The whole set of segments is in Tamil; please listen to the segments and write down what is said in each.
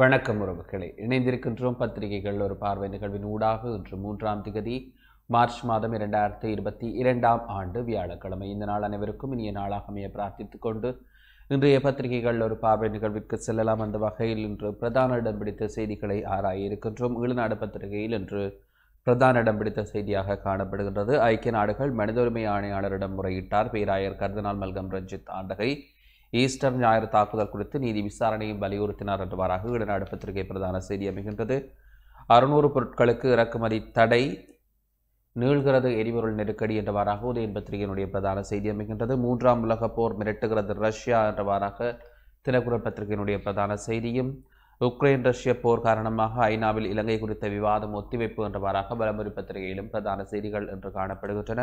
வணக்கம் உறவுகளை இணைந்திருக்கின்றோம் பத்திரிகைகள் ஒரு பார்வை நிகழ்வின் ஊடாக இன்று மூன்றாம் திகதி மார்ச் மாதம் இரண்டாயிரத்தி இருபத்தி இரண்டாம் ஆண்டு வியாழக்கிழமை இந்த நாள் அனைவருக்கும் இனிய நாளாக அமைய பிரார்த்தித்துக் கொண்டு இன்றைய பத்திரிகைகள் ஒரு பார்வை நிகழ்விற்கு செல்லலாம் அந்த வகையில் இன்று பிரதான இடம் பிடித்த செய்திகளை ஆராய இருக்கின்றோம் ஈழநாடு பத்திரிகையில் இன்று பிரதான இடம் பிடித்த செய்தியாக காணப்படுகின்றது ஐக்கிய நாடுகள் மனித உரிமை ஆணையாளரிடம் முறையிட்டார் பேராயர் கர்தனால் மல்கம் ரஞ்சித் ஆண்டகை ஈஸ்டர் ஞாயிறு தாக்குதல் குறித்து நீதி விசாரணையும் வலியுறுத்தினார் என்றவாறாக இடநாடு பத்திரிகை பிரதான செய்தி அமைகின்றது அறுநூறு பொருட்களுக்கு இறக்குமதி தடை நீள்கிறது எரிபொருள் நெருக்கடி என்றவாறாக உதயன் பத்திரிகையினுடைய பிரதான செய்தி அமைகின்றது மூன்றாம் உலக போர் மிரட்டுகிறது ரஷ்யா என்றவாறாக தினக்குரல் பத்திரிகையினுடைய பிரதான செய்தியும் உக்ரைன் ரஷ்ய போர் காரணமாக ஐநாவில் இலங்கை குறித்த விவாதம் ஒத்திவைப்பு என்றவாறாக பலமுறை பத்திரிகையிலும் பிரதான செய்திகள் என்று காணப்படுகின்றன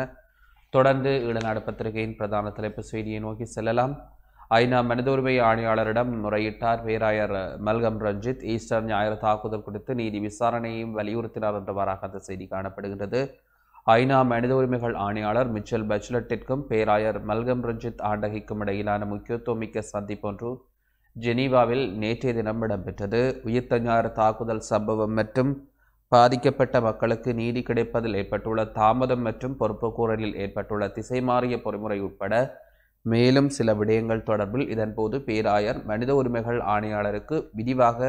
தொடர்ந்து ஈழநாடு பத்திரிகையின் பிரதான தலைப்பு செய்தியை நோக்கி செல்லலாம் ஐநா மனித உரிமை ஆணையாளரிடம் முறையிட்டார் பேராயர் மல்கம் ரஞ்சித் ஈஸ்டர் ஞாயிறு தாக்குதல் குறித்து நீதி விசாரணையையும் வலியுறுத்தினார் என்றவாறாக அந்த செய்தி காணப்படுகின்றது ஐநா மனித உரிமைகள் ஆணையாளர் மிச்சல் பச்லட்டிற்கும் பேராயர் மல்கம் ரஞ்சித் ஆண்டகிக்கும் இடையிலான முக்கியத்துவம் மிக்க சந்திப்பொன்று ஜெனீவாவில் நேற்றைய தினம் இடம்பெற்றது உயிர்த்த ஞாயிறு தாக்குதல் சம்பவம் மற்றும் பாதிக்கப்பட்ட மக்களுக்கு நீதி கிடைப்பதில் ஏற்பட்டுள்ள தாமதம் மற்றும் பொறுப்புக்கூறலில் ஏற்பட்டுள்ள திசை மாறிய பொறிமுறை உட்பட மேலும் சில விடயங்கள் தொடர்பில் இதன்போது பேராயர் மனித உரிமைகள் ஆணையாளருக்கு விரிவாக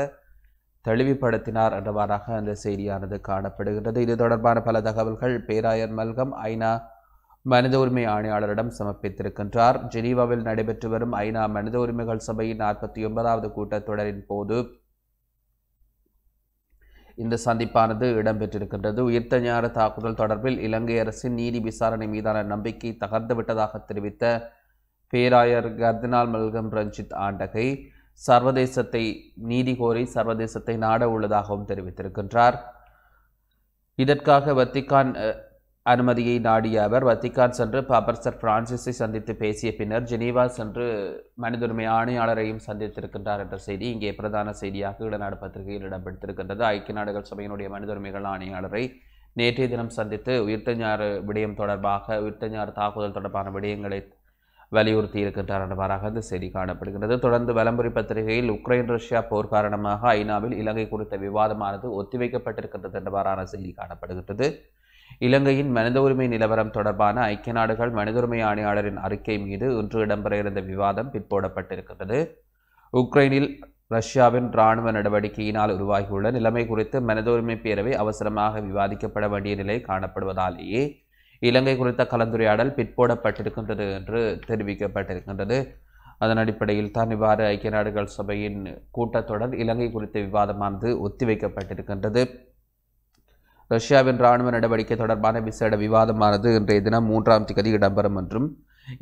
தெளிவுபடுத்தினார் என்றவாறாக அந்த செய்தியானது காணப்படுகின்றது இது தொடர்பான பல தகவல்கள் பேராயர் மல்கம் ஐநா மனித உரிமை ஆணையாளரிடம் சமர்ப்பித்திருக்கின்றார் ஜெனீவாவில் நடைபெற்று வரும் ஐநா மனித உரிமைகள் சபையின் நாற்பத்தி ஒன்பதாவது கூட்டத்தொடரின் போது இந்த சந்திப்பானது இடம்பெற்றிருக்கின்றது உயிர்த்த ஞார தாக்குதல் தொடர்பில் இலங்கை அரசின் நீதி விசாரணை மீதான நம்பிக்கை தகர்ந்துவிட்டதாக தெரிவித்த பேராயர் கர்தினால் மல்கம் ரஞ்சித் ஆண்டகை சர்வதேசத்தை நீதி கோரி சர்வதேசத்தை நாட உள்ளதாகவும் தெரிவித்திருக்கின்றார் இதற்காக வத்திகான் அனுமதியை நாடிய அவர் வத்திகான் சென்று பாபர்சர் பிரான்சிஸை சந்தித்து பேசிய பின்னர் ஜெனீவா சென்று மனித உரிமை ஆணையாளரையும் சந்தித்திருக்கின்றார் என்ற செய்தி இங்கே பிரதான செய்தியாக இடநாடு பத்திரிகையில் இடம்பெற்றிருக்கின்றது ஐக்கிய நாடுகள் சபையினுடைய மனித உரிமைகள் ஆணையாளரை நேற்றைய தினம் சந்தித்து உயிர்த்தஞ்சாறு விடயம் தொடர்பாக உயிர்த்தஞ்சாறு தாக்குதல் தொடர்பான விடயங்களை வலியுறுத்தி இருக்கின்றார் என்பதாக அந்த செய்தி காணப்படுகிறது தொடர்ந்து வலம்புரி பத்திரிகையில் உக்ரைன் ரஷ்யா போர் காரணமாக ஐநாவில் இலங்கை குறித்த விவாதமானது ஒத்திவைக்கப்பட்டிருக்கின்றது என்பவாறான செய்தி காணப்படுகின்றது இலங்கையின் மனித உரிமை நிலவரம் தொடர்பான ஐக்கிய நாடுகள் மனித உரிமை ஆணையாளரின் அறிக்கை மீது இன்று இடம்பெற இருந்த விவாதம் பிற்போடப்பட்டிருக்கின்றது உக்ரைனில் ரஷ்யாவின் இராணுவ நடவடிக்கையினால் உருவாகியுள்ள நிலைமை குறித்து மனித உரிமை பேரவை அவசரமாக விவாதிக்கப்பட வேண்டிய நிலை காணப்படுவதாலேயே இலங்கை குறித்த கலந்துரையாடல் பிற்போடப்பட்டிருக்கின்றது என்று தெரிவிக்கப்பட்டிருக்கின்றது அதன் அடிப்படையில் தான் இவ்வாறு ஐக்கிய நாடுகள் சபையின் கூட்டத்தொடர் இலங்கை குறித்த விவாதமானது ஒத்திவைக்கப்பட்டிருக்கின்றது ரஷ்யாவின் இராணுவ நடவடிக்கை தொடர்பான விசேட விவாதமானது இன்றைய தினம் மூன்றாம் திகதி இடம்பெறும் என்றும்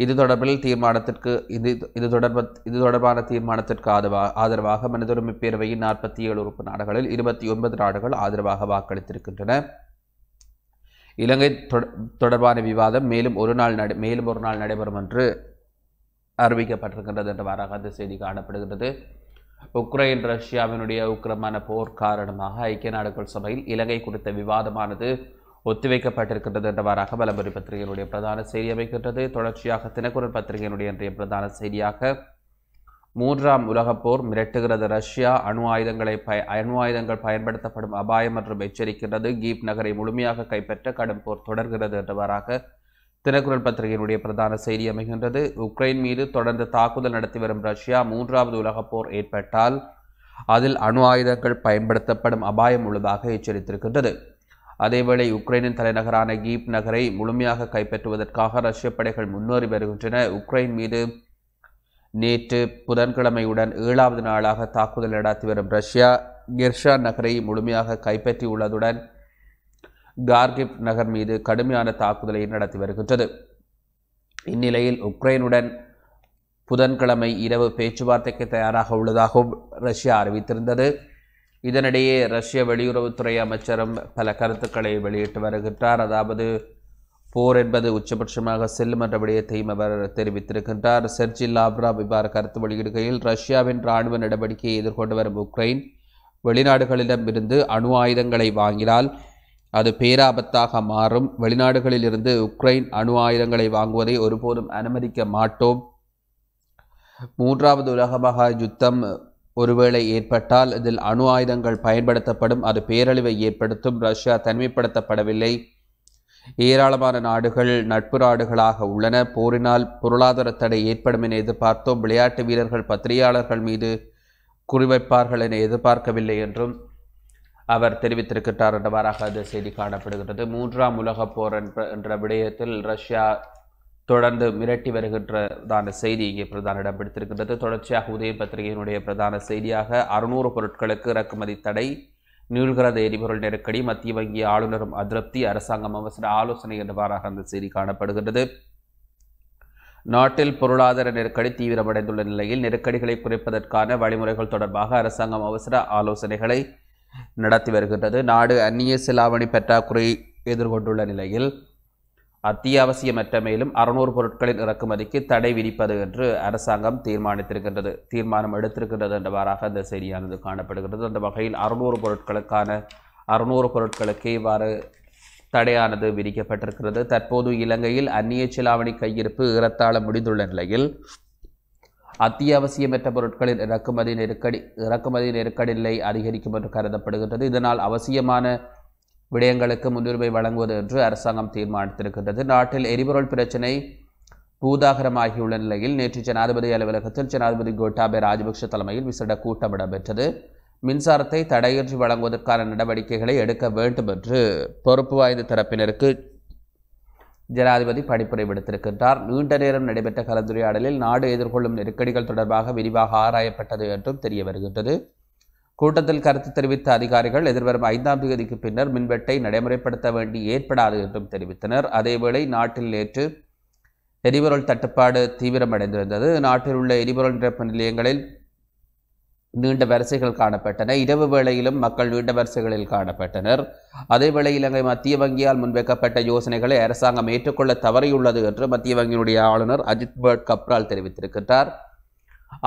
இது தொடர்பில் தீர்மானத்திற்கு இது இது தொடர்ப இது தொடர்பான தீர்மானத்திற்கு ஆதரவா ஆதரவாக மனிதரிமை பேரவையின் நாற்பத்தி ஏழு உறுப்பு நாடுகளில் இருபத்தி ஒன்பது நாடுகள் ஆதரவாக வாக்களித்திருக்கின்றன இலங்கை தொடர்பான விவாதம் மேலும் ஒரு நாள் நடை மேலும் ஒரு நாள் நடைபெறும் என்று அறிவிக்கப்பட்டிருக்கின்றது என்றவாறாக அந்த செய்தி காணப்படுகின்றது உக்ரைன் ரஷ்யாவினுடைய உக்கிரமான போர் காரணமாக ஐக்கிய நாடுகள் சபையில் இலங்கை குறித்த விவாதமானது ஒத்திவைக்கப்பட்டிருக்கின்றது என்றவாறாக வலம்புரி பத்திரிகையினுடைய பிரதான செய்தி அமைக்கின்றது தொடர்ச்சியாக தினக்குரல் பத்திரிகையினுடைய இன்றைய பிரதான செய்தியாக மூன்றாம் உலகப் போர் மிரட்டுகிறது ரஷ்யா அணு ஆயுதங்களை பய அணு ஆயுதங்கள் பயன்படுத்தப்படும் அபாயம் மற்றும் எச்சரிக்கிறது கீப் நகரை முழுமையாக கைப்பற்ற கடும் போர் தொடர்கிறது என்றவாறாக தினக்குரல் பத்திரிகையினுடைய பிரதான செய்தி அமைகின்றது உக்ரைன் மீது தொடர்ந்து தாக்குதல் நடத்தி வரும் ரஷ்யா மூன்றாவது உலகப் போர் ஏற்பட்டால் அதில் அணு ஆயுதங்கள் பயன்படுத்தப்படும் அபாயம் உள்ளதாக எச்சரித்திருக்கின்றது அதேவேளை உக்ரைனின் தலைநகரான கீப் நகரை முழுமையாக கைப்பற்றுவதற்காக ரஷ்ய படைகள் முன்னேறி வருகின்றன உக்ரைன் மீது நேற்று புதன்கிழமையுடன் ஏழாவது நாளாக தாக்குதல் நடாத்தி வரும் ரஷ்யா கிர்ஷா நகரை முழுமையாக கைப்பற்றியுள்ளதுடன் கார்கிப் நகர் மீது கடுமையான தாக்குதலை நடத்தி வருகின்றது இந்நிலையில் உக்ரைனுடன் புதன்கிழமை இரவு பேச்சுவார்த்தைக்கு தயாராக உள்ளதாகவும் ரஷ்யா அறிவித்திருந்தது இதனிடையே ரஷ்ய வெளியுறவுத்துறை அமைச்சரும் பல கருத்துக்களை வெளியிட்டு வருகின்றார் அதாவது போர் என்பது உச்சபட்சமாக செல்லும் என்ற விடயத்தையும் அவர் தெரிவித்திருக்கின்றார் செர்ஜில் லாப்ரா இவ்வாறு கருத்து வெளியிடுகையில் ரஷ்யாவின் இராணுவ நடவடிக்கையை எதிர்கொண்டு வரும் உக்ரைன் வெளிநாடுகளிடம் இருந்து அணு ஆயுதங்களை வாங்கினால் அது பேராபத்தாக மாறும் வெளிநாடுகளில் இருந்து உக்ரைன் அணு ஆயுதங்களை வாங்குவதை ஒருபோதும் அனுமதிக்க மாட்டோம் மூன்றாவது உலக மகா யுத்தம் ஒருவேளை ஏற்பட்டால் இதில் அணு ஆயுதங்கள் பயன்படுத்தப்படும் அது பேரழிவை ஏற்படுத்தும் ரஷ்யா தனிமைப்படுத்தப்படவில்லை ஏராளமான நாடுகள் நட்பு நாடுகளாக உள்ளன போரினால் பொருளாதார தடை ஏற்படும் என எதிர்பார்த்தோம் விளையாட்டு வீரர்கள் பத்திரிகையாளர்கள் மீது குறிவைப்பார்கள் என எதிர்பார்க்கவில்லை என்றும் அவர் தெரிவித்திருக்கிறார் என்றவாறாக அது செய்தி காணப்படுகிறது மூன்றாம் உலகப் போர் என்ற விடயத்தில் ரஷ்யா தொடர்ந்து மிரட்டி வருகின்றதான செய்தி இங்கே பிரதான இடம் தொடர்ச்சியாக உதய பத்திரிகையினுடைய பிரதான செய்தியாக அறுநூறு பொருட்களுக்கு இறக்குமதி தடை நீள்கிறத எரிபொருள் நெருக்கடி மத்திய வங்கி ஆளுநரும் அதிருப்தி அரசாங்கம் அவசர ஆலோசனை என்றவாறாக அந்த செய்தி காணப்படுகின்றது நாட்டில் பொருளாதார நெருக்கடி தீவிரமடைந்துள்ள நிலையில் நெருக்கடிகளை குறைப்பதற்கான வழிமுறைகள் தொடர்பாக அரசாங்கம் அவசர ஆலோசனைகளை நடத்தி வருகின்றது நாடு அந்நிய செலாவணி பற்றாக்குறை எதிர்கொண்டுள்ள நிலையில் அத்தியாவசியமற்ற மேலும் அறுநூறு பொருட்களின் இறக்குமதிக்கு தடை விதிப்பது என்று அரசாங்கம் தீர்மானித்திருக்கின்றது தீர்மானம் எடுத்திருக்கின்றது என்றவாறாக அந்த செய்தியானது காணப்படுகிறது அந்த வகையில் அறுநூறு பொருட்களுக்கான அறுநூறு பொருட்களுக்கு இவ்வாறு தடையானது விதிக்கப்பட்டிருக்கிறது தற்போது இலங்கையில் அந்நிய சிலாவணி கையிருப்பு இறத்தாள முடிந்துள்ள நிலையில் அத்தியாவசியமற்ற பொருட்களின் இறக்குமதி நெருக்கடி இறக்குமதி நெருக்கடி நிலை அதிகரிக்கும் என்று கருதப்படுகின்றது இதனால் அவசியமான விடயங்களுக்கு முன்னுரிமை வழங்குவது என்று அரசாங்கம் தீர்மானித்திருக்கின்றது நாட்டில் எரிபொருள் பிரச்சினை பூதாகரமாகியுள்ள நிலையில் நேற்று ஜனாதிபதி அலுவலகத்தில் ஜனாதிபதி கோட்டாபே ராஜபக்ஷ தலைமையில் விசேட கூட்டம் இடம்பெற்றது மின்சாரத்தை தடையின்றி வழங்குவதற்கான நடவடிக்கைகளை எடுக்க வேண்டும் என்று பொறுப்பு வாய்ந்த தரப்பினருக்கு ஜனாதிபதி படிப்புரை விடுத்திருக்கின்றார் நீண்ட நேரம் நடைபெற்ற கலந்துரையாடலில் நாடு எதிர்கொள்ளும் நெருக்கடிகள் தொடர்பாக விரிவாக ஆராயப்பட்டது என்றும் தெரிய வருகின்றது கூட்டத்தில் கருத்து தெரிவித்த அதிகாரிகள் எதிர்வரும் ஐந்தாம் தேதிக்கு பின்னர் மின்வெட்டை நடைமுறைப்படுத்த வேண்டி ஏற்படாது என்றும் தெரிவித்தனர் அதேவேளை நாட்டில் நேற்று எரிபொருள் தட்டுப்பாடு தீவிரமடைந்திருந்தது நாட்டில் உள்ள எரிபொருள் நிரப்பு நிலையங்களில் நீண்ட வரிசைகள் காணப்பட்டன இரவு வேளையிலும் மக்கள் நீண்ட வரிசைகளில் காணப்பட்டனர் அதேவேளை இலங்கை மத்திய வங்கியால் முன்வைக்கப்பட்ட யோசனைகளை அரசாங்கம் ஏற்றுக்கொள்ள தவறியுள்ளது என்று மத்திய வங்கியினுடைய ஆளுநர் அஜித் பட் கப்ரால் தெரிவித்திருக்கிறார்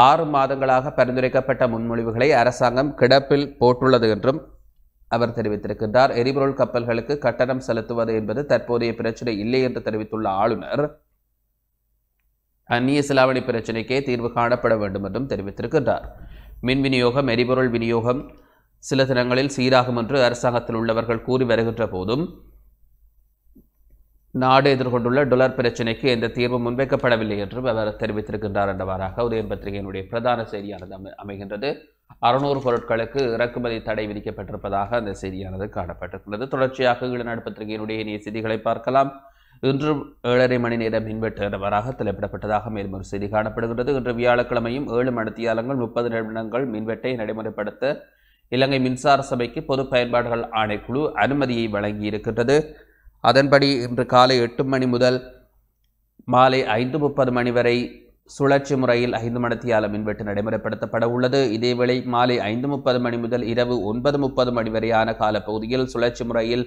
ஆறு மாதங்களாக பரிந்துரைக்கப்பட்ட முன்மொழிவுகளை அரசாங்கம் கிடப்பில் போட்டுள்ளது என்றும் அவர் தெரிவித்திருக்கின்றார் எரிபொருள் கப்பல்களுக்கு கட்டணம் செலுத்துவது என்பது தற்போதைய பிரச்சனை இல்லை என்று தெரிவித்துள்ள ஆளுநர் அந்நிய செலாவணி பிரச்சினைக்கே தீர்வு காணப்பட வேண்டும் என்றும் தெரிவித்திருக்கின்றார் மின் விநியோகம் எரிபொருள் விநியோகம் சில தினங்களில் சீராகும் என்று அரசாங்கத்தில் உள்ளவர்கள் கூறி வருகின்ற போதும் நாடு எதிர்கொண்டுள்ள டொலர் பிரச்சினைக்கு எந்த தீர்வும் முன்வைக்கப்படவில்லை என்றும் அவர் தெரிவித்திருக்கின்றார் என்றவாறாக உதயம் பத்திரிகையினுடைய பிரதான செய்தியானது அமைகின்றது அறுநூறு பொருட்களுக்கு இறக்குமதி தடை விதிக்கப்பட்டிருப்பதாக அந்த செய்தியானது காணப்பட்டிருக்கிறது தொடர்ச்சியாக ஈழநாடு பத்திரிகையினுடைய இணைய செய்திகளை பார்க்கலாம் இன்று ஏழரை மணி நேரம் மின்வெட்டு என்றவராக தலைப்பிடப்பட்டதாக மேலும் ஒரு செய்தி காணப்படுகிறது இன்று வியாழக்கிழமையும் ஏழு மணித்தியாலங்கள் முப்பது நிமிடங்கள் மின்வெட்டை நடைமுறைப்படுத்த இலங்கை மின்சார சபைக்கு பொது பயன்பாடுகள் ஆணைக்குழு அனுமதியை வழங்கியிருக்கின்றது அதன்படி இன்று காலை எட்டு மணி முதல் மாலை ஐந்து முப்பது மணி வரை சுழற்சி முறையில் ஐந்து மணத்தியால மின்வெட்டு நடைமுறைப்படுத்தப்பட உள்ளது இதேவேளை மாலை ஐந்து முப்பது மணி முதல் இரவு ஒன்பது முப்பது மணி வரையான காலப்பகுதியில் சுழற்சி முறையில்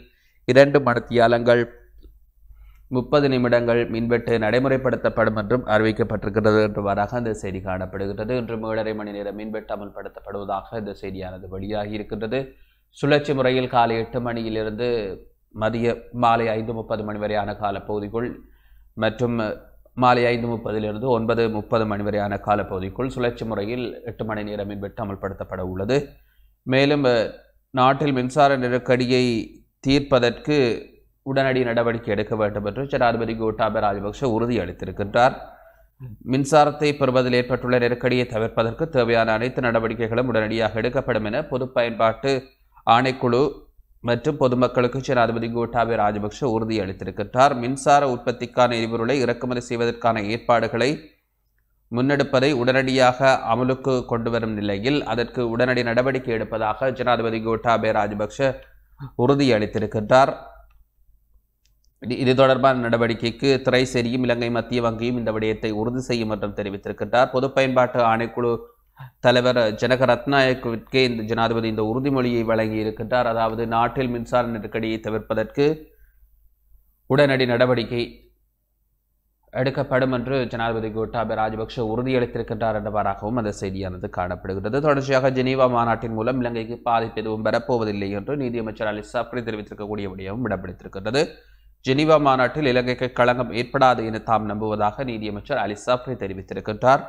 இரண்டு மணத்தியாலங்கள் முப்பது நிமிடங்கள் மின்வெட்டு நடைமுறைப்படுத்தப்படும் என்றும் அறிவிக்கப்பட்டிருக்கிறது என்றுவாறாக இந்த செய்தி காணப்படுகிறது இன்று ஏழரை மணி நேரம் மின்வெட்டு அமல்படுத்தப்படுவதாக இந்த செய்தியானது வெளியாகி இருக்கின்றது சுழற்சி முறையில் காலை எட்டு மணியிலிருந்து மதிய மாலை ஐந்து முப்பது மணி வரையான காலப்பகுதிக்குள் மற்றும் மாலை ஐந்து முப்பதிலிருந்து ஒன்பது முப்பது மணி வரையான காலப்பகுதிக்குள் சுழற்சி முறையில் எட்டு மணி நேரம் மின்வெட்டு அமல்படுத்தப்பட உள்ளது மேலும் நாட்டில் மின்சார நெருக்கடியை தீர்ப்பதற்கு உடனடி நடவடிக்கை எடுக்க வேண்டும் என்று ஜனாதிபதி கோட்டாபய ராஜபக்ஷ உறுதியளித்திருக்கின்றார் மின்சாரத்தை பெறுவதில் ஏற்பட்டுள்ள நெருக்கடியை தவிர்ப்பதற்கு தேவையான அனைத்து நடவடிக்கைகளும் உடனடியாக எடுக்கப்படும் என பொது பயன்பாட்டு ஆணைக்குழு மற்றும் பொதுமக்களுக்கு ஜனாதிபதி கோட்டாபே ராஜபக்ஷ உறுதியளித்திருக்கின்றார் மின்சார உற்பத்திக்கான எரிபொருளை இறக்குமதி செய்வதற்கான ஏற்பாடுகளை முன்னெடுப்பதை உடனடியாக அமலுக்கு கொண்டு வரும் நிலையில் அதற்கு உடனடி நடவடிக்கை எடுப்பதாக ஜனாதிபதி கோட்டாபே ராஜபக்ஷ உறுதியளித்திருக்கின்றார் இது தொடர்பான நடவடிக்கைக்கு திரைசேரியும் இலங்கை மத்திய வங்கியும் இந்த விடயத்தை உறுதி செய்யும் என்றும் தெரிவித்திருக்கின்றார் பொது பயன்பாட்டு ஆணைக்குழு தலைவர் ஜனக இந்த ஜனாதிபதி இந்த உறுதிமொழியை வழங்கி இருக்கின்றார் அதாவது நாட்டில் மின்சார நெருக்கடியை தவிர்ப்பதற்கு உடனடி நடவடிக்கை எடுக்கப்படும் என்று ஜனாதிபதி கோட்டாபய ராஜபக்ஷ உறுதியளித்திருக்கின்றார் என்பவராகவும் அந்த செய்தியானது காணப்படுகிறது தொடர்ச்சியாக ஜெனீவா மாநாட்டின் மூலம் இலங்கைக்கு பாதிப்பு எதுவும் பெறப்போவதில்லை என்று நீதியமைச்சர் அலி சாப்ரி தெரிவித்திருக்கக்கூடிய விடயமும் இடம்பிடித்திருக்கின்றது ஜெனீவா மாநாட்டில் இலங்கைக்கு களங்கம் ஏற்படாது என தாம் நம்புவதாக நீதியமைச்சர் அலி சாப்ரி தெரிவித்திருக்கின்றார்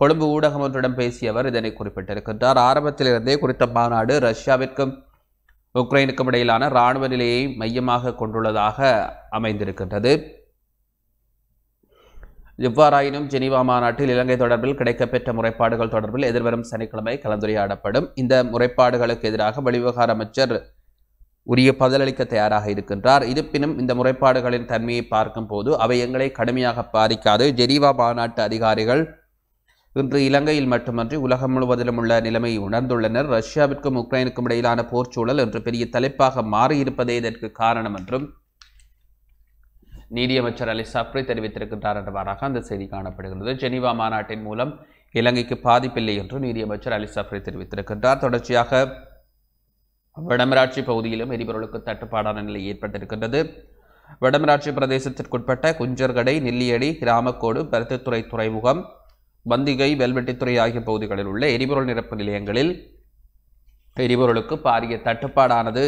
கொழும்பு ஊடகம் ஒன்றிடம் பேசியவர் இதனை குறிப்பிட்டிருக்கின்றார் ஆரம்பத்திலிருந்தே குறித்த மாநாடு ரஷ்யாவிற்கும் உக்ரைனுக்கும் இடையிலான இராணுவ நிலையை மையமாக கொண்டுள்ளதாக அமைந்திருக்கின்றது எவ்வாறாயினும் ஜெனீவா மாநாட்டில் இலங்கை தொடர்பில் கிடைக்கப்பெற்ற முறைப்பாடுகள் தொடர்பில் எதிர்வரும் சனிக்கிழமை கலந்துரையாடப்படும் இந்த முறைப்பாடுகளுக்கு எதிராக வெளிவகார அமைச்சர் உரிய பதிலளிக்க தயாராக இருக்கின்றார் இருப்பினும் இந்த முறைப்பாடுகளின் தன்மையை பார்க்கும் போது அவை எங்களை கடுமையாக பாதிக்காது ஜெனீவா மாநாட்டு அதிகாரிகள் இன்று இலங்கையில் மட்டுமன்றி உலகம் முழுவதிலும் உள்ள நிலைமையை உணர்ந்துள்ளனர் ரஷ்யாவிற்கும் உக்ரைனுக்கும் இடையிலான சூழல் என்று பெரிய தலைப்பாக மாறியிருப்பதே இதற்கு காரணம் என்றும் நீதியமைச்சர் அலி சப்ரி தெரிவித்திருக்கின்றார் என்றவாறாக அந்த செய்தி காணப்படுகிறது ஜெனீவா மாநாட்டின் மூலம் இலங்கைக்கு பாதிப்பில்லை என்று நீதியமைச்சர் அலி சப்ரி தெரிவித்திருக்கின்றார் தொடர்ச்சியாக வடமராட்சி பகுதியிலும் எரிபொருளுக்கு தட்டுப்பாடான நிலை ஏற்பட்டிருக்கின்றது வடமராட்சி பிரதேசத்திற்குட்பட்ட குஞ்சர்கடை நெல்லியடி கிராமக்கோடு பருத்தித்துறை துறைமுகம் பந்திகை வெல்வெட்டித்துறை ஆகிய பகுதிகளில் உள்ள எரிபொருள் நிரப்பு நிலையங்களில் எரிபொருளுக்கு பாரிய தட்டுப்பாடானது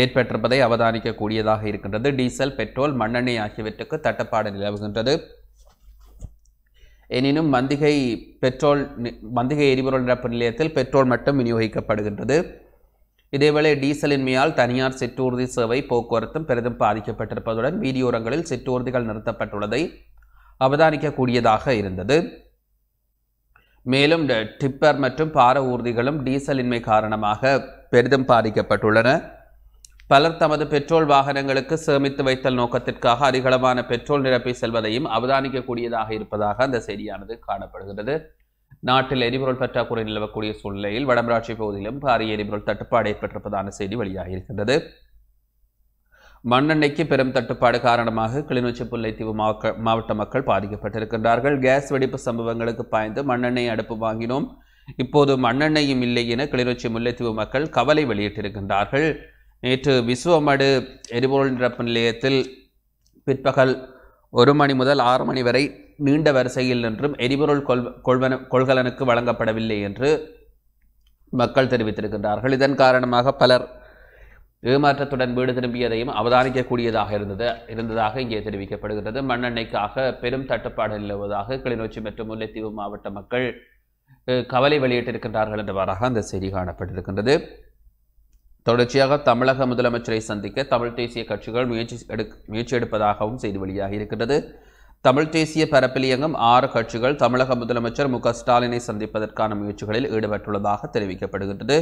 ஏற்பட்டிருப்பதை அவதானிக்கக்கூடியதாக இருக்கின்றது டீசல் பெட்ரோல் மண்ணெண்ணெய் ஆகியவற்றுக்கு தட்டுப்பாடு நிலவுகின்றது எனினும் மந்திகை பெட்ரோல் மந்திகை எரிபொருள் நிரப்பு நிலையத்தில் பெட்ரோல் மட்டும் விநியோகிக்கப்படுகின்றது இதேவேளை டீசலின்மையால் தனியார் சிற்றூர்தி சேவை போக்குவரத்தும் பெரிதும் பாதிக்கப்பட்டிருப்பதுடன் வீதியோரங்களில் சிற்றூர்திகள் நிறுத்தப்பட்டுள்ளதை அவதானிக்கக்கூடியதாக இருந்தது மேலும் டிப்பர் மற்றும் பார ஊர்திகளும் டீசலின்மை காரணமாக பெரிதும் பாதிக்கப்பட்டுள்ளன பலர் தமது பெட்ரோல் வாகனங்களுக்கு சேமித்து வைத்தல் நோக்கத்திற்காக அதிகளவான பெட்ரோல் நிரப்பி செல்வதையும் அவதானிக்கக்கூடியதாக இருப்பதாக அந்த செய்தியானது காணப்படுகிறது நாட்டில் எரிபொருள் பற்றாக்குறை நிலவக்கூடிய சூழ்நிலையில் வடமராட்சி பகுதியிலும் பாரிய எரிபொருள் தட்டுப்பாடு ஏற்பட்டிருப்பதான செய்தி வெளியாகியிருக்கின்றது மண்ணெண்ணெய்க்கு பெரும் தட்டுப்பாடு காரணமாக கிளிநொச்சி முல்லைத்தீவு மாவட்ட மக்கள் பாதிக்கப்பட்டிருக்கின்றார்கள் கேஸ் வெடிப்பு சம்பவங்களுக்கு பாய்ந்து மண்ணெண்ணெய் அடுப்பு வாங்கினோம் இப்போது மண்ணெண்ணையும் இல்லை என கிளிநொச்சி முல்லைத்தீவு மக்கள் கவலை வெளியிட்டிருக்கின்றார்கள் நேற்று விசுவமடு எரிபொருள் நிரப்பு நிலையத்தில் பிற்பகல் ஒரு மணி முதல் ஆறு மணி வரை நீண்ட வரிசையில் நின்றும் எரிபொருள் கொள் கொள்வன கொள்கலனுக்கு வழங்கப்படவில்லை என்று மக்கள் தெரிவித்திருக்கின்றார்கள் இதன் காரணமாக பலர் ஏமாற்றத்துடன் வீடு திரும்பியதையும் அவதானிக்கக்கூடியதாக இருந்தது இருந்ததாக இங்கே தெரிவிக்கப்படுகிறது மண்ணெண்ணெய்க்காக பெரும் தட்டுப்பாடு நிலவுவதாக கிளிநொச்சி மற்றும் முல்லைத்தீவு மாவட்ட மக்கள் கவலை வெளியிட்டிருக்கின்றார்கள் என்றவாறாக அந்த செய்தி காணப்பட்டிருக்கின்றது தொடர்ச்சியாக தமிழக முதலமைச்சரை சந்திக்க தமிழ் தேசிய கட்சிகள் முயற்சி எடு முயற்சி எடுப்பதாகவும் செய்தி வெளியாக இருக்கின்றது தமிழ் தேசிய பரப்பில் இயங்கும் ஆறு கட்சிகள் தமிழக முதலமைச்சர் மு ஸ்டாலினை சந்திப்பதற்கான முயற்சிகளில் ஈடுபட்டுள்ளதாக தெரிவிக்கப்படுகின்றது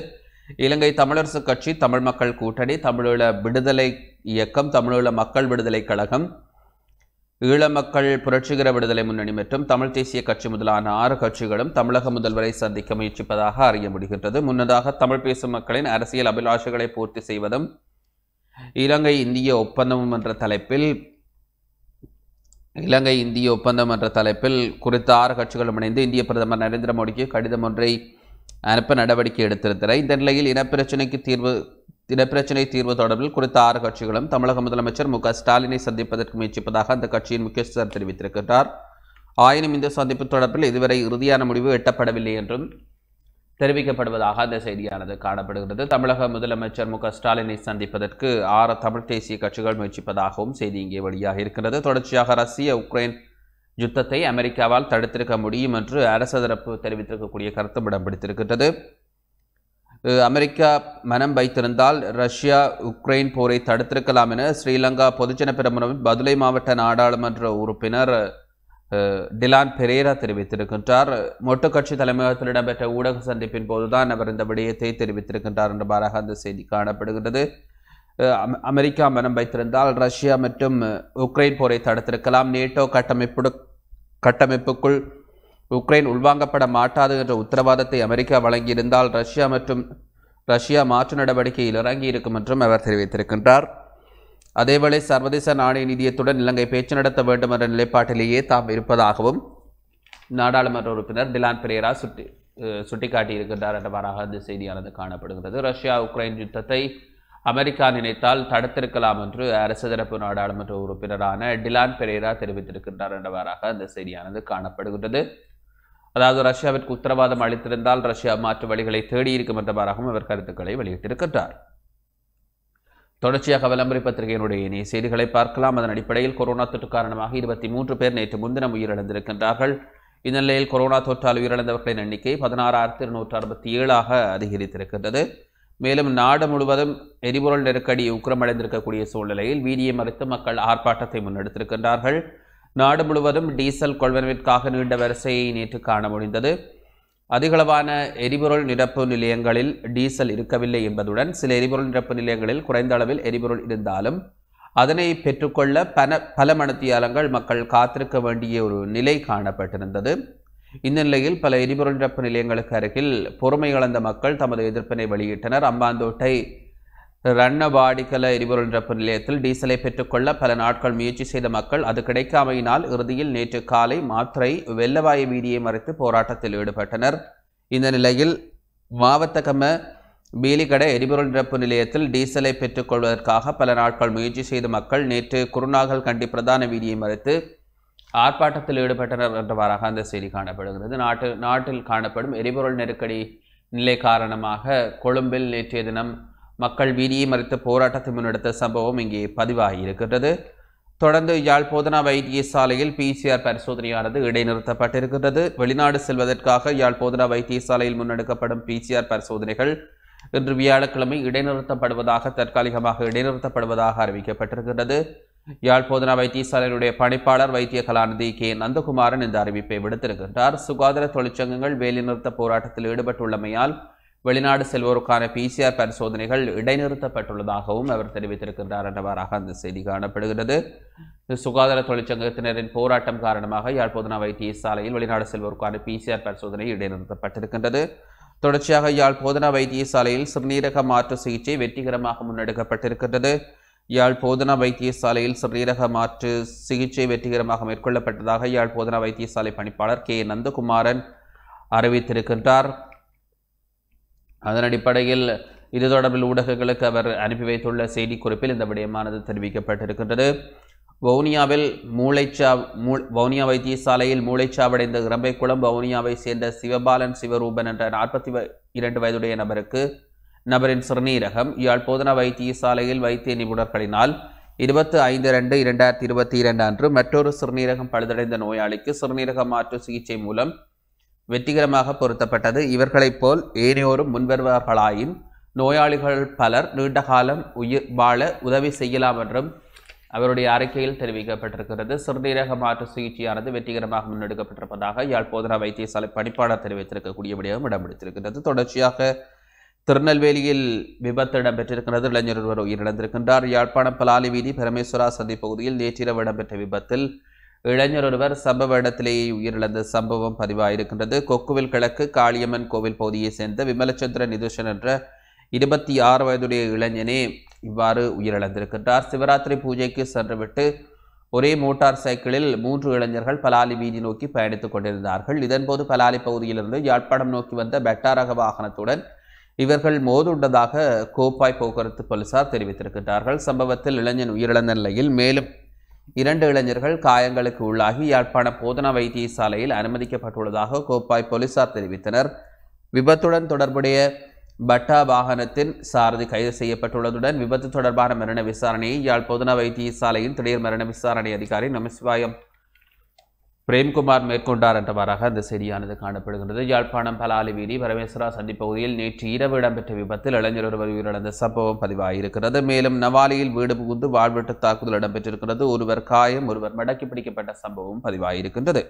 இலங்கை தமிழரசு கட்சி தமிழ் மக்கள் கூட்டணி தமிழீழ விடுதலை இயக்கம் தமிழீழ மக்கள் விடுதலை கழகம் ஈழ மக்கள் புரட்சிகர விடுதலை முன்னணி மற்றும் தமிழ் தேசிய கட்சி முதலான ஆறு கட்சிகளும் தமிழக முதல்வரை சந்திக்க முயற்சிப்பதாக அறிய முடிகின்றது முன்னதாக தமிழ் பேசும் மக்களின் அரசியல் அபிலாஷைகளை பூர்த்தி செய்வதும் இலங்கை இந்திய ஒப்பந்தம் என்ற தலைப்பில் இலங்கை இந்திய ஒப்பந்தம் என்ற தலைப்பில் குறித்த ஆறு கட்சிகளும் இணைந்து இந்திய பிரதமர் நரேந்திர மோடிக்கு கடிதம் ஒன்றை அனுப்ப நடவடிக்கை எடுத்திருக்கிறார் இந்த நிலையில் இனப்பிரச்சனைக்கு தீர்வு இனப்பிரச்சனை தீர்வு தொடர்பில் குறித்த ஆறு கட்சிகளும் தமிழக முதலமைச்சர் மு ஸ்டாலினை சந்திப்பதற்கு முயற்சிப்பதாக அந்த கட்சியின் முக்கியஸ்தர் தெரிவித்திருக்கிறார் ஆயினும் இந்த சந்திப்பு தொடர்பில் இதுவரை இறுதியான முடிவு எட்டப்படவில்லை என்றும் தெரிவிக்கப்படுவதாக அந்த செய்தியானது காணப்படுகிறது தமிழக முதலமைச்சர் மு ஸ்டாலினை சந்திப்பதற்கு ஆறு தமிழ் தேசிய கட்சிகள் முயற்சிப்பதாகவும் செய்தி இங்கே வெளியாக இருக்கிறது தொடர்ச்சியாக ரஷ்ய உக்ரைன் யுத்தத்தை அமெரிக்காவால் தடுத்திருக்க முடியும் என்று அரசு தரப்பு தெரிவித்திருக்கக்கூடிய படம் பிடித்திருக்கின்றது அமெரிக்கா மனம் வைத்திருந்தால் ரஷ்யா உக்ரைன் போரை தடுத்திருக்கலாம் என ஸ்ரீலங்கா பொதுஜன பெருமனவின் பதுளை மாவட்ட நாடாளுமன்ற உறுப்பினர் டிலான் பெரேரா தெரிவித்திருக்கின்றார் மொட்டு கட்சி தலைமையகத்தில் இடம்பெற்ற ஊடக சந்திப்பின் போதுதான் அவர் இந்த விடயத்தை தெரிவித்திருக்கின்றார் என்றவாறாக அந்த செய்தி காணப்படுகிறது அமெரிக்கா மனம் வைத்திருந்தால் ரஷ்யா மற்றும் உக்ரைன் போரை தடுத்திருக்கலாம் நேட்டோ கட்டமைப்பு கட்டமைப்புக்குள் உக்ரைன் உள்வாங்கப்பட மாட்டாது என்ற உத்தரவாதத்தை அமெரிக்கா வழங்கியிருந்தால் ரஷ்யா மற்றும் ரஷ்யா மாற்று நடவடிக்கையில் இறங்கி இருக்கும் என்றும் அவர் தெரிவித்திருக்கின்றார் அதேவேளை சர்வதேச நாணய நிதியத்துடன் இலங்கை பேச்சு நடத்த வேண்டும் என்ற நிலைப்பாட்டிலேயே தாம் இருப்பதாகவும் நாடாளுமன்ற உறுப்பினர் திலான் பிரேரா சுட்டி சுட்டிக்காட்டியிருக்கின்றார் என்றவாறாக அந்த செய்தியானது காணப்படுகிறது ரஷ்யா உக்ரைன் யுத்தத்தை அமெரிக்கா நினைத்தால் தடுத்திருக்கலாம் என்று அரசு தரப்பு நாடாளுமன்ற உறுப்பினரான டிலான் பெரேரா தெரிவித்திருக்கின்றார் என்றவாறாக அந்த செய்தியானது காணப்படுகின்றது அதாவது ரஷ்யாவிற்கு உத்தரவாதம் அளித்திருந்தால் ரஷ்யா மாற்று வழிகளை தேடியிருக்கும் என்றவாறாகவும் அவர் கருத்துக்களை வெளியிட்டிருக்கின்றார் தொடர்ச்சியாக விளம்பரி பத்திரிகையினுடைய இணைய செய்திகளை பார்க்கலாம் அதன் அடிப்படையில் கொரோனா தொற்று காரணமாக இருபத்தி மூன்று பேர் நேற்று முன்தினம் உயிரிழந்திருக்கின்றார்கள் இந்நிலையில் கொரோனா தொற்றால் உயிரிழந்தவர்களின் எண்ணிக்கை பதினாறாயிரத்தி இருநூற்று அறுபத்தி ஏழாக அதிகரித்திருக்கின்றது மேலும் நாடு முழுவதும் எரிபொருள் நெருக்கடி உக்கிரமடைந்திருக்கக்கூடிய சூழ்நிலையில் வீதியை மறுத்து மக்கள் ஆர்ப்பாட்டத்தை முன்னெடுத்திருக்கின்றார்கள் நாடு முழுவதும் டீசல் கொள்வனவிற்காக நீண்ட வரிசையை நேற்று காண முடிந்தது அதிகளவான எரிபொருள் நிரப்பு நிலையங்களில் டீசல் இருக்கவில்லை என்பதுடன் சில எரிபொருள் நிரப்பு நிலையங்களில் குறைந்த அளவில் எரிபொருள் இருந்தாலும் அதனை பெற்றுக்கொள்ள பல பல மனத்தியாலங்கள் மக்கள் காத்திருக்க வேண்டிய ஒரு நிலை காணப்பட்டிருந்தது இந்த நிலையில் பல எரிபொருள் நிரப்பு நிலையங்களுக்கு அருகில் பொறுமை இழந்த மக்கள் தமது எதிர்ப்பினை வெளியிட்டனர் அம்பாந்தோட்டை ரன்னவாடிக்கல எரிபொருள் நிரப்பு நிலையத்தில் டீசலை பெற்றுக்கொள்ள பல நாட்கள் முயற்சி செய்த மக்கள் அது கிடைக்காமையினால் இறுதியில் நேற்று காலை மாத்திரை வெள்ளவாய வீதியை மறைத்து போராட்டத்தில் ஈடுபட்டனர் இந்த நிலையில் மாவத்தகம வேலிக்கடை பீலிகடை எரிபொருள் நிரப்பு நிலையத்தில் டீசலை பெற்றுக்கொள்வதற்காக பல நாட்கள் முயற்சி செய்த மக்கள் நேற்று குருநாகல் கண்டி பிரதான வீதியை மறைத்து ஆர்ப்பாட்டத்தில் ஈடுபட்டனர் என்றவாறாக அந்த செய்தி காணப்படுகிறது நாட்டு நாட்டில் காணப்படும் எரிபொருள் நெருக்கடி நிலை காரணமாக கொழும்பில் நேற்றைய தினம் மக்கள் வீதியை மறித்து போராட்டத்தை முன்னெடுத்த சம்பவம் இங்கே பதிவாகி இருக்கின்றது தொடர்ந்து போதனா வைத்தியசாலையில் பிசிஆர் பரிசோதனையானது இடைநிறுத்தப்பட்டிருக்கின்றது வெளிநாடு செல்வதற்காக யாழ் போதனா வைத்தியசாலையில் முன்னெடுக்கப்படும் பிசிஆர் பரிசோதனைகள் இன்று வியாழக்கிழமை இடைநிறுத்தப்படுவதாக தற்காலிகமாக இடைநிறுத்தப்படுவதாக அறிவிக்கப்பட்டிருக்கின்றது யாழ் வைத்தியசாலையினுடைய பணிப்பாளர் வைத்திய கலாநிதி கே நந்தகுமாரன் இந்த அறிவிப்பை விடுத்திருக்கின்றார் சுகாதார தொழிற்சங்கங்கள் வேலைநிறுத்த போராட்டத்தில் ஈடுபட்டுள்ளமையால் வெளிநாடு செல்வோருக்கான பிசிஆர் பரிசோதனைகள் இடைநிறுத்தப்பட்டுள்ளதாகவும் அவர் தெரிவித்திருக்கின்றார் என்றவாறாக அந்த செய்தி காணப்படுகிறது சுகாதார தொழிற்சங்கத்தினரின் போராட்டம் காரணமாக யாழ்ப்போதனா வைத்தியசாலையில் வெளிநாடு செல்வோருக்கான பிசிஆர் பரிசோதனை இடைநிறுத்தப்பட்டிருக்கின்றது தொடர்ச்சியாக யாழ் போதனா வைத்தியசாலையில் சிறுநீரக மாற்று சிகிச்சை வெற்றிகரமாக முன்னெடுக்கப்பட்டிருக்கின்றது யாழ் போதனா வைத்தியசாலையில் சிறீரக மாற்று சிகிச்சை வெற்றிகரமாக மேற்கொள்ளப்பட்டதாக யாழ் போதனா வைத்தியசாலை பணிப்பாளர் கே நந்தகுமாரன் அறிவித்திருக்கின்றார் அதன் அடிப்படையில் இது தொடர்பில் ஊடகங்களுக்கு அவர் அனுப்பி வைத்துள்ள செய்திக்குறிப்பில் இந்த விடயமானது தெரிவிக்கப்பட்டிருக்கின்றது வவுனியாவில் மூளைச்சா மூ வவுனியா வைத்தியசாலையில் மூளைச்சாவடைந்த இரம்பைக்குளம் வவுனியாவை சேர்ந்த சிவபாலன் சிவரூபன் என்ற நாற்பத்தி இரண்டு வயதுடைய நபருக்கு நபரின் சிறுநீரகம் இயாழ் போதனா வைத்தியசாலையில் வைத்திய நிபுணர்களினால் இருபத்தி ஐந்து ரெண்டு இரண்டாயிரத்தி இருபத்தி இரண்டு அன்று மற்றொரு சிறுநீரகம் பழுதடைந்த நோயாளிக்கு சிறுநீரக மாற்று சிகிச்சை மூலம் வெற்றிகரமாக பொருத்தப்பட்டது இவர்களைப் போல் ஏனையோரும் முன்வருவார்களாயின் நோயாளிகள் பலர் நீண்ட காலம் உயிர் வாழ உதவி செய்யலாம் என்றும் அவருடைய அறிக்கையில் தெரிவிக்கப்பட்டிருக்கிறது சிறுநீரக மாற்று சிகிச்சையானது வெற்றிகரமாக முன்னெடுக்கப்பட்டிருப்பதாக யாழ் போதனா வைத்தியசாலை பணிப்பாளர் தெரிவித்திருக்கக்கூடிய விடயம் இடம் பிடித்திருக்கிறது தொடர்ச்சியாக திருநெல்வேலியில் விபத்து இடம்பெற்றிருக்கிறது இளைஞர் ஒருவர் உயிரிழந்திருக்கின்றார் யாழ்ப்பாணம் பலாலி வீதி பரமேஸ்வரா சந்தி பகுதியில் நேற்றிரவு இடம்பெற்ற விபத்தில் இளைஞர் ஒருவர் சம்பவ இடத்திலேயே உயிரிழந்த சம்பவம் பதிவாயிருக்கின்றது கொக்குவில் கிழக்கு காளியம்மன் கோவில் பகுதியைச் சேர்ந்த விமலச்சந்திர நிதுஷன் என்ற இருபத்தி ஆறு வயதுடைய இளைஞனே இவ்வாறு உயிரிழந்திருக்கின்றார் சிவராத்திரி பூஜைக்கு சென்றுவிட்டு ஒரே மோட்டார் சைக்கிளில் மூன்று இளைஞர்கள் பலாலி வீதி நோக்கி பயணித்துக் கொண்டிருந்தார்கள் இதன்போது பலாலி பகுதியிலிருந்து யாழ்ப்பாணம் நோக்கி வந்த பெட்டாரக வாகனத்துடன் இவர்கள் மோதுண்டதாக கோப்பாய் போக்குவரத்து போலீசார் தெரிவித்திருக்கின்றார்கள் சம்பவத்தில் இளைஞன் உயிரிழந்த நிலையில் மேலும் இரண்டு இளைஞர்கள் காயங்களுக்கு உள்ளாகி யாழ்ப்பாண போதனா வைத்தியசாலையில் அனுமதிக்கப்பட்டுள்ளதாக கோப்பாய் போலீசார் தெரிவித்தனர் விபத்துடன் தொடர்புடைய பட்டா வாகனத்தின் சாரதி கைது செய்யப்பட்டுள்ளதுடன் விபத்து தொடர்பான மரண விசாரணையை யாழ் போதனா வைத்தியசாலையின் திடீர் மரண விசாரணை அதிகாரி நமசிவாயம் பிரேம்குமார் மேற்கொண்டார் என்றவாறாக அந்த செய்தியானது காணப்படுகின்றது யாழ்ப்பாணம் பலாலி வீதி பரமேஸ்வரா சந்தி பகுதியில் நேற்று இரவு இடம்பெற்ற விபத்தில் இளைஞர் ஒருவர் உயிரிழந்த சம்பவம் பதிவாகியிருக்கிறது மேலும் நவாலியில் வீடு புகுந்து வாழ்வெட்டு தாக்குதல் இடம்பெற்றிருக்கிறது ஒருவர் காயம் ஒருவர் மடக்கி பிடிக்கப்பட்ட சம்பவம் பதிவாகியிருக்கின்றது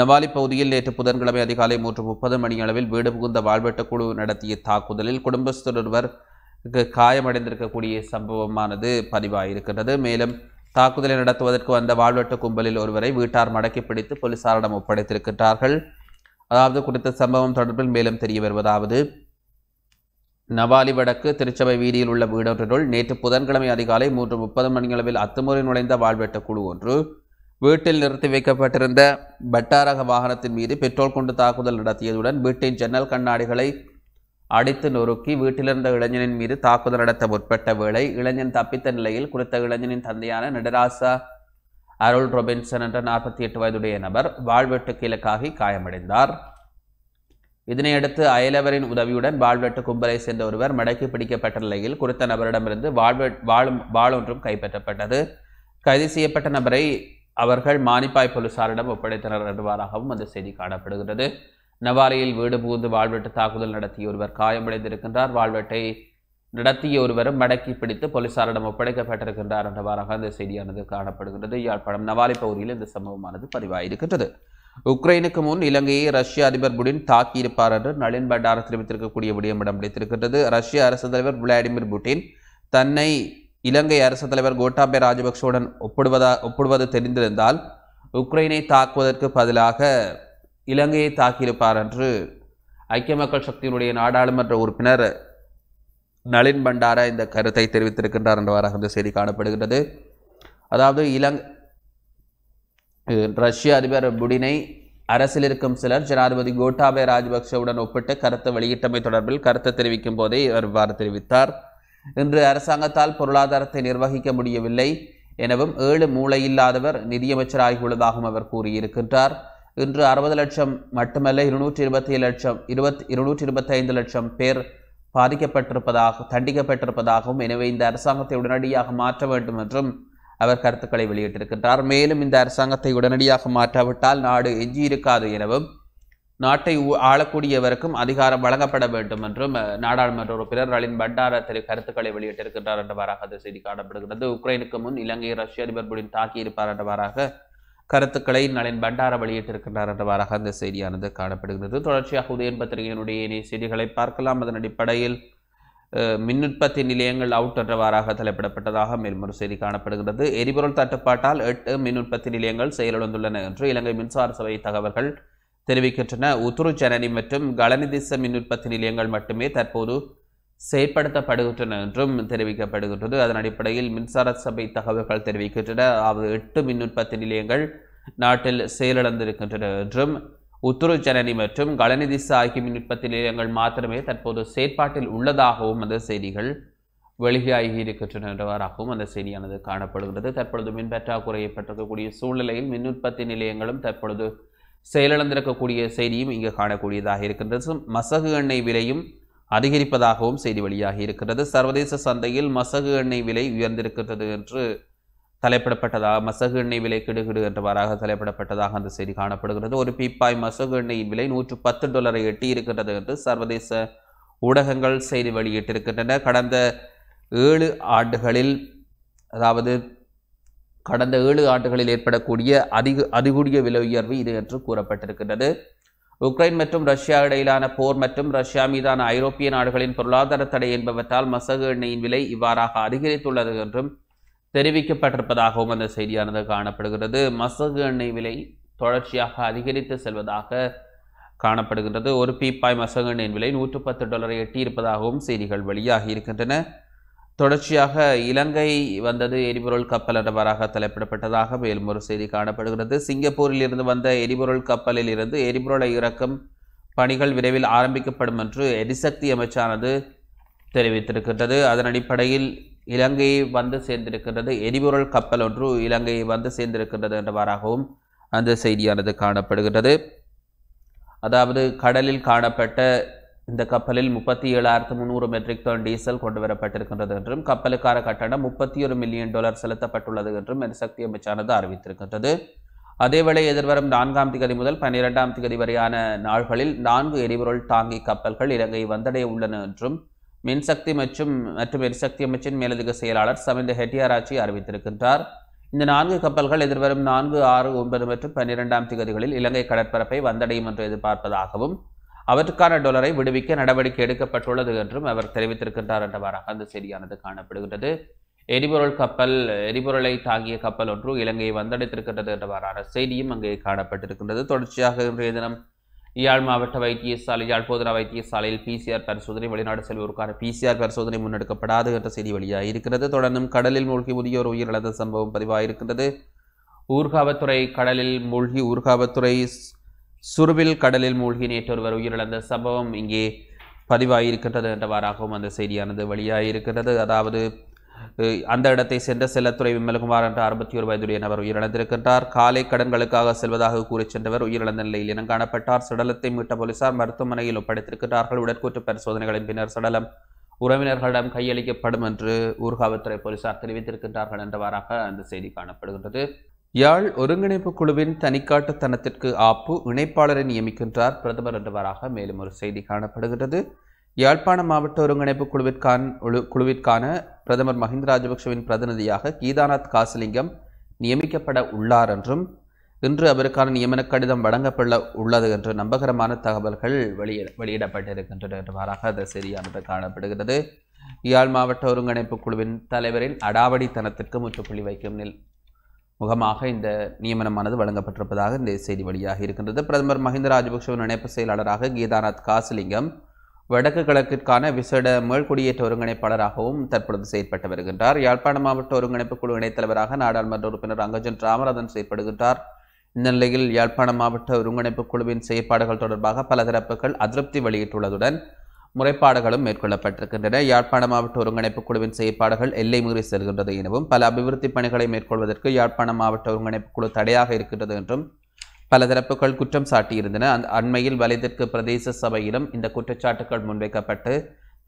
நவாலி பகுதியில் நேற்று புதன்கிழமை அதிகாலை மூன்று முப்பது மணி அளவில் வீடு புகுந்த வாழ்வெட்டு குழு நடத்திய தாக்குதலில் குடும்பஸ்தர் ஒருவர் காயமடைந்திருக்கக்கூடிய சம்பவமானது பதிவாகியிருக்கிறது மேலும் தாக்குதலை நடத்துவதற்கு வந்த வாழ்வெட்டு கும்பலில் ஒருவரை வீட்டார் மடக்கி பிடித்து போலீசாரிடம் ஒப்படைத்திருக்கின்றார்கள் அதாவது குறித்த சம்பவம் தொடர்பில் மேலும் தெரிய வருவதாவது நவாலி வடக்கு திருச்சபை வீதியில் உள்ள வீடொன்றினுள் நேற்று புதன்கிழமை அதிகாலை மூன்று முப்பது மணியளவில் அத்துமுறை நுழைந்த வாழ்வெட்ட குழு ஒன்று வீட்டில் நிறுத்தி வைக்கப்பட்டிருந்த பட்டாரக வாகனத்தின் மீது பெட்ரோல் கொண்டு தாக்குதல் நடத்தியதுடன் வீட்டின் ஜன்னல் கண்ணாடிகளை அடித்து நொறுக்கி வீட்டிலிருந்த இளைஞனின் மீது தாக்குதல் நடத்த முற்பட்ட வேளை இளைஞன் தப்பித்த நிலையில் குறித்த இளைஞனின் தந்தையான நடராசா அருள் ரொபின்சன் என்ற நாற்பத்தி எட்டு வயதுடைய நபர் வாழ்வெட்டு கிழக்காகி காயமடைந்தார் இதனையடுத்து அயலவரின் உதவியுடன் வாழ்வெட்டு கும்பலை சேர்ந்த ஒருவர் மடக்கி பிடிக்கப்பட்ட நிலையில் குறித்த நபரிடமிருந்து வாழ்வெட் வாழும் வாழொன்றும் கைப்பற்றப்பட்டது கைது செய்யப்பட்ட நபரை அவர்கள் மானிப்பாய் போலீசாரிடம் ஒப்படைத்தனர் என்பதாகவும் அந்த செய்தி காணப்படுகிறது நவாலையில் வீடு புகுந்து வாழ்வெட்டு தாக்குதல் நடத்திய ஒருவர் காயமடைந்திருக்கின்றார் வாழ்வெட்டை நடத்திய ஒருவரும் மடக்கி பிடித்து போலீசாரிடம் ஒப்படைக்கப்பட்டிருக்கின்றார் என்றவாறாக இந்த செய்தியானது காணப்படுகின்றது யாழ்ப்பாணம் நவாலி பகுதியில் இந்த சம்பவமானது பதிவாயிருக்கின்றது உக்ரைனுக்கு முன் இலங்கையை ரஷ்ய அதிபர் புடின் தாக்கியிருப்பார் என்று நளின் பண்டார தெரிவித்திருக்கக்கூடிய விடயம் இடம் பிடித்திருக்கின்றது ரஷ்ய அரசு தலைவர் விளாடிமிர் புட்டின் தன்னை இலங்கை அரசு தலைவர் கோட்டாபே ராஜபக்சவுடன் ஒப்பிடுவதா ஒப்பிடுவது தெரிந்திருந்தால் உக்ரைனை தாக்குவதற்கு பதிலாக இலங்கையை தாக்கியிருப்பார் என்று ஐக்கிய மக்கள் சக்தியினுடைய நாடாளுமன்ற உறுப்பினர் நளின் பண்டாரா இந்த கருத்தை தெரிவித்திருக்கின்றார் என்றவாறாக இந்த செய்தி காணப்படுகின்றது அதாவது இலங் ரஷ்ய அதிபர் புடினை அரசில் இருக்கும் சிலர் ஜனாதிபதி கோட்டாபய ராஜபக்சவுடன் ஒப்பிட்டு கருத்தை வெளியிட்டமை தொடர்பில் கருத்தை தெரிவிக்கும் போதே அவர் இவ்வாறு தெரிவித்தார் இன்று அரசாங்கத்தால் பொருளாதாரத்தை நிர்வகிக்க முடியவில்லை எனவும் ஏழு மூளையில்லாதவர் நிதியமைச்சராகியுள்ளதாகவும் அவர் கூறியிருக்கின்றார் இன்று அறுபது லட்சம் மட்டுமல்ல இருநூற்றி இருபத்தி ஏழு லட்சம் இருபத் இருநூற்றி இருபத்தைந்து லட்சம் பேர் பாதிக்கப்பட்டிருப்பதாக தண்டிக்கப்பட்டிருப்பதாகவும் எனவே இந்த அரசாங்கத்தை உடனடியாக மாற்ற வேண்டும் என்றும் அவர் கருத்துக்களை வெளியிட்டிருக்கின்றார் மேலும் இந்த அரசாங்கத்தை உடனடியாக மாற்றாவிட்டால் நாடு எஞ்சி இருக்காது எனவும் நாட்டை ஆளக்கூடியவருக்கும் அதிகாரம் வழங்கப்பட வேண்டும் என்றும் நாடாளுமன்ற உறுப்பினர் நளின் பண்டார திரு கருத்துக்களை வெளியிட்டிருக்கின்றார் என்றவாறாக அது செய்தி காணப்படுகிறது உக்ரைனுக்கு முன் இலங்கை ரஷ்ய அதிபர் புடின் தாக்கியிருப்பார் என்றவாறாக கருத்துக்களை நளின் பண்டார வெளியிட்டிருக்கின்றார் என்றவாறாக அந்த செய்தியானது காணப்படுகிறது தொடர்ச்சியாக உதயன் பத்திரிகையினுடைய இணைய செய்திகளை பார்க்கலாம் அதன் அடிப்படையில் மின்னுற்பத்தி நிலையங்கள் அவுட் என்றவாறாக தலைப்பிடப்பட்டதாக மேல்மொரு செய்தி காணப்படுகிறது எரிபொருள் தட்டுப்பாட்டால் எட்டு மின்னுற்பத்தி நிலையங்கள் செயலிழந்துள்ளன என்று இலங்கை மின்சார சபை தகவல்கள் தெரிவிக்கின்றன உத்துரு ஜனனி மற்றும் கலனிதிச மின்னுற்பத்தி நிலையங்கள் மட்டுமே தற்போது செயற்படுத்தப்படுகின்றன என்றும் தெரிவிக்கப்படுகின்றது அதன் அடிப்படையில் மின்சார சபை தகவல்கள் தெரிவிக்கின்றன அதாவது எட்டு மின் உற்பத்தி நிலையங்கள் நாட்டில் செயலிழந்திருக்கின்றன என்றும் உத்துரு ஜனனி மற்றும் கலநிதிசு ஆகிய மின் உற்பத்தி நிலையங்கள் மாத்திரமே தற்போது செயற்பாட்டில் உள்ளதாகவும் அந்த செய்திகள் வெளியாகி இருக்கின்றன என்றவாறாகவும் அந்த செய்தியானது காணப்படுகிறது தற்பொழுது மின் பற்றாக்குறையை சூழ்நிலையில் மின் உற்பத்தி நிலையங்களும் தற்பொழுது செயலிழந்திருக்கக்கூடிய செய்தியும் இங்கு காணக்கூடியதாக இருக்கின்றது மசகு எண்ணெய் விலையும் அதிகரிப்பதாகவும் செய்தி வெளியாகி இருக்கிறது சர்வதேச சந்தையில் மசகு எண்ணெய் விலை உயர்ந்திருக்கிறது என்று தலைப்பிடப்பட்டதாக மசகு எண்ணெய் விலை கிடுகிடு என்றவாறாக தலைப்பிடப்பட்டதாக அந்த செய்தி காணப்படுகிறது ஒரு பீப்பாய் மசகு எண்ணெயின் விலை நூற்று பத்து டாலரை எட்டி இருக்கிறது என்று சர்வதேச ஊடகங்கள் செய்தி வெளியிட்டிருக்கின்றன கடந்த ஏழு ஆண்டுகளில் அதாவது கடந்த ஏழு ஆண்டுகளில் ஏற்படக்கூடிய அதிக அதிகூடிய விலை உயர்வு இது என்று கூறப்பட்டிருக்கின்றது உக்ரைன் மற்றும் ரஷ்யா இடையிலான போர் மற்றும் ரஷ்யா மீதான ஐரோப்பிய நாடுகளின் பொருளாதார தடை என்பவற்றால் மசகு எண்ணெயின் விலை இவ்வாறாக அதிகரித்துள்ளது என்றும் தெரிவிக்கப்பட்டிருப்பதாகவும் அந்த செய்தியானது காணப்படுகிறது மசகு எண்ணெய் விலை தொடர்ச்சியாக அதிகரித்து செல்வதாக காணப்படுகின்றது ஒரு பீப்பாய் மசகு எண்ணெயின் விலை நூற்று பத்து டாலரை எட்டியிருப்பதாகவும் செய்திகள் வெளியாகி இருக்கின்றன தொடர்ச்சியாக இலங்கை வந்தது எரிபொருள் கப்பல் அடவராக தலைப்பிடப்பட்டதாக மேலும் ஒரு செய்தி காணப்படுகிறது சிங்கப்பூரில் இருந்து வந்த எரிபொருள் கப்பலில் இருந்து எரிபொருளை இறக்கும் பணிகள் விரைவில் ஆரம்பிக்கப்படும் என்று எரிசக்தி அமைச்சானது தெரிவித்திருக்கின்றது அதன் அடிப்படையில் இலங்கையை வந்து சேர்ந்திருக்கின்றது எரிபொருள் கப்பல் ஒன்று இலங்கையை வந்து சேர்ந்திருக்கின்றது என்றவாறாகவும் அந்த செய்தியானது காணப்படுகின்றது அதாவது கடலில் காணப்பட்ட இந்த கப்பலில் முப்பத்தி ஏழாயிரத்து முந்நூறு மெட்ரிக் டன் டீசல் கொண்டு வரப்பட்டிருக்கின்றது என்றும் கப்பலுக்கான கட்டணம் முப்பத்தி ஒரு மில்லியன் டாலர் செலுத்தப்பட்டுள்ளது என்றும் எரிசக்தி அமைச்சானது அறிவித்திருக்கின்றது அதேவேளை எதிர்வரும் நான்காம் திகதி முதல் பன்னிரெண்டாம் திகதி வரையான நாள்களில் நான்கு எரிபொருள் தாங்கி கப்பல்கள் இலங்கை வந்தடைய உள்ளன என்றும் மின்சக்தி மற்றும் மற்றும் எரிசக்தி அமைச்சின் மேலதிக செயலாளர் சமிந்த ஹெட்டியாராச்சி அறிவித்திருக்கின்றார் இந்த நான்கு கப்பல்கள் எதிர்வரும் நான்கு ஆறு ஒன்பது மற்றும் பன்னிரெண்டாம் திகதிகளில் இலங்கை கடற்பரப்பை வந்தடையும் என்று எதிர்பார்ப்பதாகவும் அவற்றுக்கான டொலரை விடுவிக்க நடவடிக்கை எடுக்கப்பட்டுள்ளது என்றும் அவர் தெரிவித்திருக்கின்றார் என்றவாறாக அந்த செய்தியானது காணப்படுகின்றது எரிபொருள் கப்பல் எரிபொருளை தாங்கிய கப்பல் ஒன்று இலங்கையை வந்தடைத்திருக்கின்றது என்றவாறான செய்தியும் அங்கே காணப்பட்டிருக்கின்றது தொடர்ச்சியாக இன்றைய தினம் யாழ் மாவட்ட வைத்தியசாலை யாழ் போதனா வைத்தியசாலையில் பிசிஆர் பரிசோதனை வெளிநாடு செல்வோருக்கான பிசிஆர் பரிசோதனை முன்னெடுக்கப்படாது என்ற செய்தி வழியாக இருக்கிறது தொடர்ந்தும் கடலில் மூழ்கி முதியோர் உயிரிழந்த சம்பவம் பதிவாக இருக்கின்றது ஊர்காவத்துறை கடலில் மூழ்கி ஊர்காவத்துறை சுருவில் கடலில் மூழ்கி நேற்றொருவர் உயிரிழந்த சம்பவம் இங்கே பதிவாகியிருக்கின்றது என்றவாறாகவும் அந்த செய்தியானது வெளியாகியிருக்கின்றது அதாவது அந்த இடத்தை சென்ற செல்லத்துறை விமல்குமார் என்ற அறுபத்தி ஒரு வயதுடைய நபர் உயிரிழந்திருக்கின்றார் காலை கடன்களுக்காக செல்வதாக கூறி சென்றவர் உயிரிழந்த நிலையில் இனம் காணப்பட்டார் சடலத்தை மீட்ட போலீசார் மருத்துவமனையில் ஒப்படைத்திருக்கிறார்கள் உடற்கூற்று பரிசோதனைகளின் பின்னர் சடலம் உறவினர்களிடம் கையளிக்கப்படும் என்று ஊர்காவல்துறை போலீசார் தெரிவித்திருக்கின்றார்கள் என்றவாறாக அந்த செய்தி காணப்படுகின்றது யாழ் ஒருங்கிணைப்பு குழுவின் தனிக்காட்டுத்தனத்திற்கு ஆப்பு இணைப்பாளரை நியமிக்கின்றார் பிரதமர் என்றவராக மேலும் ஒரு செய்தி காணப்படுகிறது யாழ்ப்பாண மாவட்ட ஒருங்கிணைப்பு குழுவிற்கான குழுவிற்கான பிரதமர் மஹிந்த ராஜபக்சவின் பிரதிநிதியாக கீதாநாத் காசிலிங்கம் நியமிக்கப்பட உள்ளார் என்றும் இன்று அவருக்கான நியமன கடிதம் வழங்கப்பட உள்ளது என்று நம்பகரமான தகவல்கள் வெளியிட வெளியிடப்பட்டிருக்கின்றன என்றவாறாக அது சரியானது காணப்படுகிறது யாழ் மாவட்ட ஒருங்கிணைப்பு குழுவின் தலைவரின் அடாவடித்தனத்திற்கு முற்றுப்புள்ளி வைக்கும் நில் முகமாக இந்த நியமனமானது வழங்கப்பட்டிருப்பதாக இந்த செய்தி வழியாக இருக்கின்றது பிரதமர் மஹிந்த ராஜபக்சவின் இணைப்பு செயலாளராக கீதாநாத் காசிலிங்கம் வடக்கு கிழக்கிற்கான விசேட மேற்குடியேற்ற ஒருங்கிணைப்பாளராகவும் தற்பொழுது செயற்பட்டு வருகின்றார் யாழ்ப்பாண மாவட்ட ஒருங்கிணைப்பு குழு இணைத்தலைவராக நாடாளுமன்ற உறுப்பினர் அங்கஜன் ராமநாதன் செயற்படுகின்றார் இந்த நிலையில் யாழ்ப்பாண மாவட்ட ஒருங்கிணைப்பு குழுவின் செயற்பாடுகள் தொடர்பாக பல தரப்புகள் அதிருப்தி வெளியிட்டுள்ளதுடன் முறைப்பாடுகளும் மேற்கொள்ளப்பட்டிருக்கின்றன யாழ்ப்பாண மாவட்ட ஒருங்கிணைப்பு குழுவின் செயற்பாடுகள் எல்லை மீறி செல்கின்றது எனவும் பல அபிவிருத்தி பணிகளை மேற்கொள்வதற்கு யாழ்ப்பாண மாவட்ட ஒருங்கிணைப்பு குழு தடையாக இருக்கின்றது என்றும் பல தரப்புகள் குற்றம் சாட்டியிருந்தன அந்த அண்மையில் வலிதற்கு பிரதேச சபையிலும் இந்த குற்றச்சாட்டுகள் முன்வைக்கப்பட்டு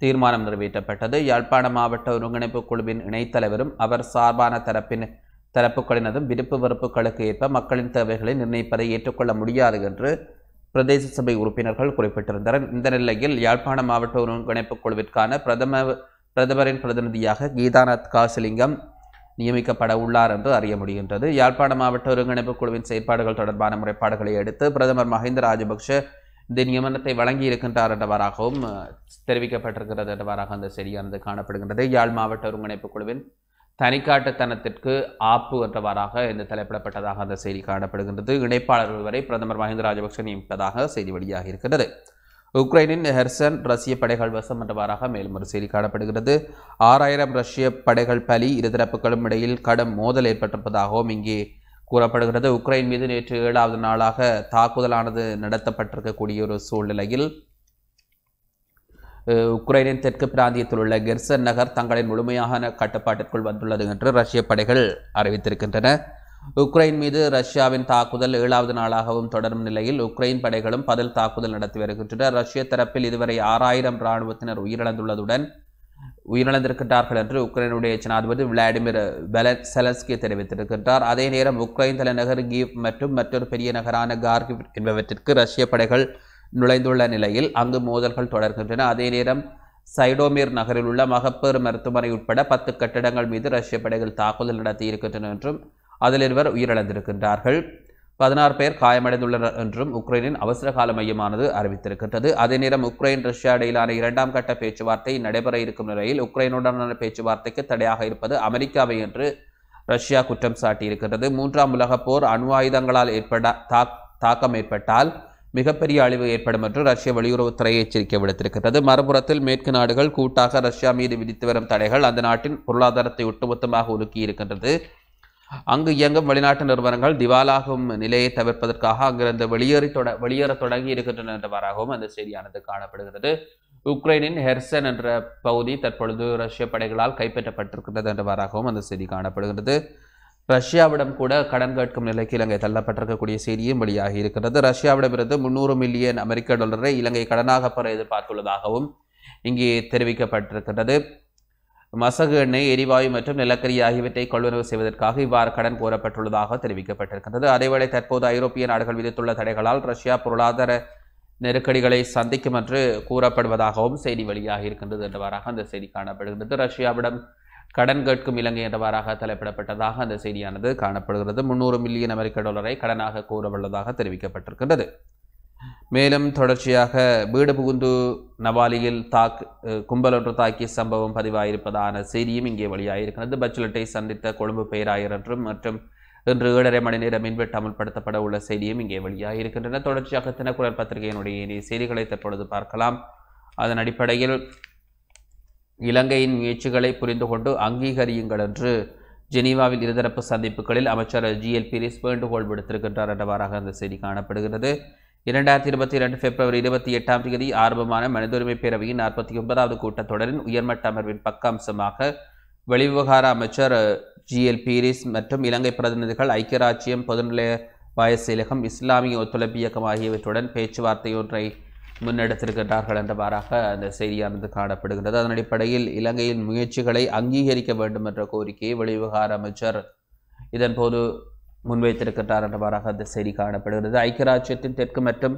தீர்மானம் நிறைவேற்றப்பட்டது யாழ்ப்பாண மாவட்ட ஒருங்கிணைப்பு குழுவின் இணைத்தலைவரும் அவர் சார்பான தரப்பின் தரப்புகளினதும் விருப்பு வெறுப்புகளுக்கு ஏற்ப மக்களின் தேவைகளை நிர்ணயிப்பதை ஏற்றுக்கொள்ள முடியாது என்று பிரதேச சபை உறுப்பினர்கள் குறிப்பிட்டிருந்தனர் இந்த நிலையில் யாழ்ப்பாண மாவட்ட ஒருங்கிணைப்பு குழுவிற்கான பிரதம பிரதமரின் பிரதிநிதியாக கீதாநாத் காசிலிங்கம் நியமிக்கப்பட உள்ளார் என்று அறிய முடிகின்றது யாழ்ப்பாண மாவட்ட ஒருங்கிணைப்பு குழுவின் செயற்பாடுகள் தொடர்பான முறைப்பாடுகளை எடுத்து பிரதமர் மஹிந்த ராஜபக்ஷ இந்த நியமனத்தை வழங்கி இருக்கின்றார் என்றவாறாகவும் தெரிவிக்கப்பட்டிருக்கிறது என்றவாறாக அந்த செய்தியானது காணப்படுகின்றது யாழ் மாவட்ட ஒருங்கிணைப்பு குழுவின் தனிக்காட்டுத்தனத்திற்கு ஆப்பு என்றவாறாக இந்த தலைப்பிடப்பட்டதாக அந்த செய்தி காணப்படுகின்றது இணைப்பாளர்கள் வரை பிரதமர் மஹிந்த ராஜபக்ஷ நியமிப்பதாக செய்தி வெளியாக இருக்கிறது உக்ரைனின் ஹெர்சன் ரஷ்ய படைகள் வசம் என்றவாறாக மேலும் ஒரு செய்தி காணப்படுகிறது ஆறாயிரம் ரஷ்ய படைகள் பலி இருதரப்புகளும் இடையில் கடும் மோதல் ஏற்பட்டிருப்பதாகவும் இங்கே கூறப்படுகிறது உக்ரைன் மீது நேற்று ஏழாவது நாளாக தாக்குதலானது நடத்தப்பட்டிருக்கக்கூடிய ஒரு சூழ்நிலையில் உக்ரைனின் தெற்கு பிராந்தியத்தில் உள்ள கெர்சன் நகர் தங்களின் முழுமையான கட்டுப்பாட்டிற்குள் வந்துள்ளது என்று ரஷ்ய படைகள் அறிவித்திருக்கின்றன உக்ரைன் மீது ரஷ்யாவின் தாக்குதல் ஏழாவது நாளாகவும் தொடரும் நிலையில் உக்ரைன் படைகளும் பதில் தாக்குதல் நடத்தி வருகின்றன ரஷ்ய தரப்பில் இதுவரை ஆறாயிரம் இராணுவத்தினர் உயிரிழந்துள்ளதுடன் உயிரிழந்திருக்கின்றார்கள் என்று உக்ரைனுடைய ஜனாதிபதி விளாடிமிர் செலஸ்கி தெரிவித்திருக்கின்றார் அதே நேரம் உக்ரைன் தலைநகர் கீவ் மற்றும் மற்றொரு பெரிய நகரான கார்கிவ் என்பவற்றிற்கு ரஷ்ய படைகள் நுழைந்துள்ள நிலையில் அங்கு மோதல்கள் தொடர்கின்றன அதே நேரம் சைடோமீர் நகரில் உள்ள மகப்பேறு மருத்துவமனை உட்பட பத்து கட்டிடங்கள் மீது ரஷ்ய படைகள் தாக்குதல் நடத்தியிருக்கின்றன என்றும் அதில் இருவர் உயிரிழந்திருக்கின்றார்கள் பதினாறு பேர் காயமடைந்துள்ளனர் என்றும் உக்ரைனின் அவசர கால மையமானது அறிவித்திருக்கின்றது அதே நேரம் உக்ரைன் ரஷ்யா இடையிலான இரண்டாம் கட்ட பேச்சுவார்த்தை நடைபெற இருக்கும் நிலையில் உக்ரைனுடனான பேச்சுவார்த்தைக்கு தடையாக இருப்பது அமெரிக்காவை என்று ரஷ்யா குற்றம் சாட்டியிருக்கின்றது மூன்றாம் உலகப் போர் அணு ஆயுதங்களால் ஏற்பட தாக்கம் ஏற்பட்டால் மிகப்பெரிய அழிவு ஏற்படும் என்று ரஷ்ய வெளியுறவுத்துறை எச்சரிக்கை விடுத்திருக்கிறது மறுபுறத்தில் மேற்கு நாடுகள் கூட்டாக ரஷ்யா மீது விதித்து வரும் தடைகள் அந்த நாட்டின் பொருளாதாரத்தை ஒட்டுமொத்தமாக ஒதுக்கி இருக்கின்றது அங்கு இயங்கும் வெளிநாட்டு நிறுவனங்கள் திவாலாகும் நிலையை தவிர்ப்பதற்காக அங்கிருந்து வெளியேறி தொட வெளியேற தொடங்கி இருக்கின்றன என்றவாறாகவும் அந்த செய்தியானது காணப்படுகிறது உக்ரைனின் ஹெர்சன் என்ற பகுதி தற்பொழுது ரஷ்ய படைகளால் கைப்பற்றப்பட்டிருக்கிறது என்றவாறாகவும் அந்த செய்தி காணப்படுகிறது ரஷ்யாவிடம் கூட கடன் கேட்கும் நிலைக்கு இலங்கை தள்ளப்பட்டிருக்கக்கூடிய செய்தியும் வெளியாகி இருக்கிறது ரஷ்யாவிடமிருந்து முன்னூறு மில்லியன் அமெரிக்க டாலரை இலங்கை கடனாக பெற எதிர்பார்த்துள்ளதாகவும் இங்கே தெரிவிக்கப்பட்டிருக்கிறது மசகு எண்ணெய் எரிவாயு மற்றும் நிலக்கரி ஆகியவற்றை கொள்வனவு செய்வதற்காக இவ்வாறு கடன் கோரப்பட்டுள்ளதாக தெரிவிக்கப்பட்டிருக்கிறது அதேவேளை தற்போது ஐரோப்பிய நாடுகள் விதித்துள்ள தடைகளால் ரஷ்யா பொருளாதார நெருக்கடிகளை சந்திக்கும் என்று கூறப்படுவதாகவும் செய்தி வெளியாகி இருக்கின்றது என்றவாறாக அந்த செய்தி காணப்படுகின்றது ரஷ்யாவிடம் கடன் கேட்கும் இலங்கை என்றவாறாக தலைப்பிடப்பட்டதாக அந்த செய்தியானது காணப்படுகிறது முன்னூறு மில்லியன் அமெரிக்க டாலரை கடனாக கூறவுள்ளதாக தெரிவிக்கப்பட்டிருக்கின்றது மேலும் தொடர்ச்சியாக வீடு புகுந்து நவாலியில் தாக் கும்பலொன்று தாக்கிய சம்பவம் பதிவாயிருப்பதான செய்தியும் இங்கே வெளியாகியிருக்கிறது பச்சுலட்டை சந்தித்த கொழும்பு பேராயர் என்றும் மற்றும் இன்று ஏழரை மணி நேரம் மின்வெட்டு அமல்படுத்தப்பட உள்ள செய்தியும் இங்கே வெளியாகியிருக்கின்றன தொடர்ச்சியாக தினக்குரல் பத்திரிகையினுடைய செய்திகளை தற்பொழுது பார்க்கலாம் அதன் அடிப்படையில் இலங்கையின் முயற்சிகளை புரிந்து கொண்டு அங்கீகரியுங்கள் என்று ஜெனீவாவில் இருதரப்பு சந்திப்புகளில் அமைச்சர் ஜி எல் பீரிஸ் வேண்டுகோள் விடுத்திருக்கின்றார் என்றவாறாக அந்த செய்தி காணப்படுகிறது இரண்டாயிரத்தி இருபத்தி இரண்டு பிப்ரவரி இருபத்தி எட்டாம் தேதி ஆரம்பமான மனித உரிமை பேரவையின் நாற்பத்தி ஒன்பதாவது கூட்டத்தொடரின் உயர்மட்ட அமர்வின் பக்க அம்சமாக வெளிவிவகார அமைச்சர் ஜி எல் பீரிஸ் மற்றும் இலங்கை பிரதிநிதிகள் ஐக்கிய ராஜ்யம் பொதுநிலைய வாயசிலகம் இஸ்லாமிய ஒத்துழைப்பு இயக்கம் ஆகியவற்றுடன் பேச்சுவார்த்தை ஒன்றை முன்னெடுத்திருக்கின்றார்கள் என்றவாறாக அந்த செய்தியானது காணப்படுகின்றது அதன் அடிப்படையில் இலங்கையின் முயற்சிகளை அங்கீகரிக்க வேண்டும் என்ற கோரிக்கையை வெளிவகார அமைச்சர் இதன்போது முன்வைத்திருக்கின்றார் என்றவாறாக அந்த செய்தி காணப்படுகிறது ஐக்கிய ராஜ்யத்தின் தெற்கு மற்றும்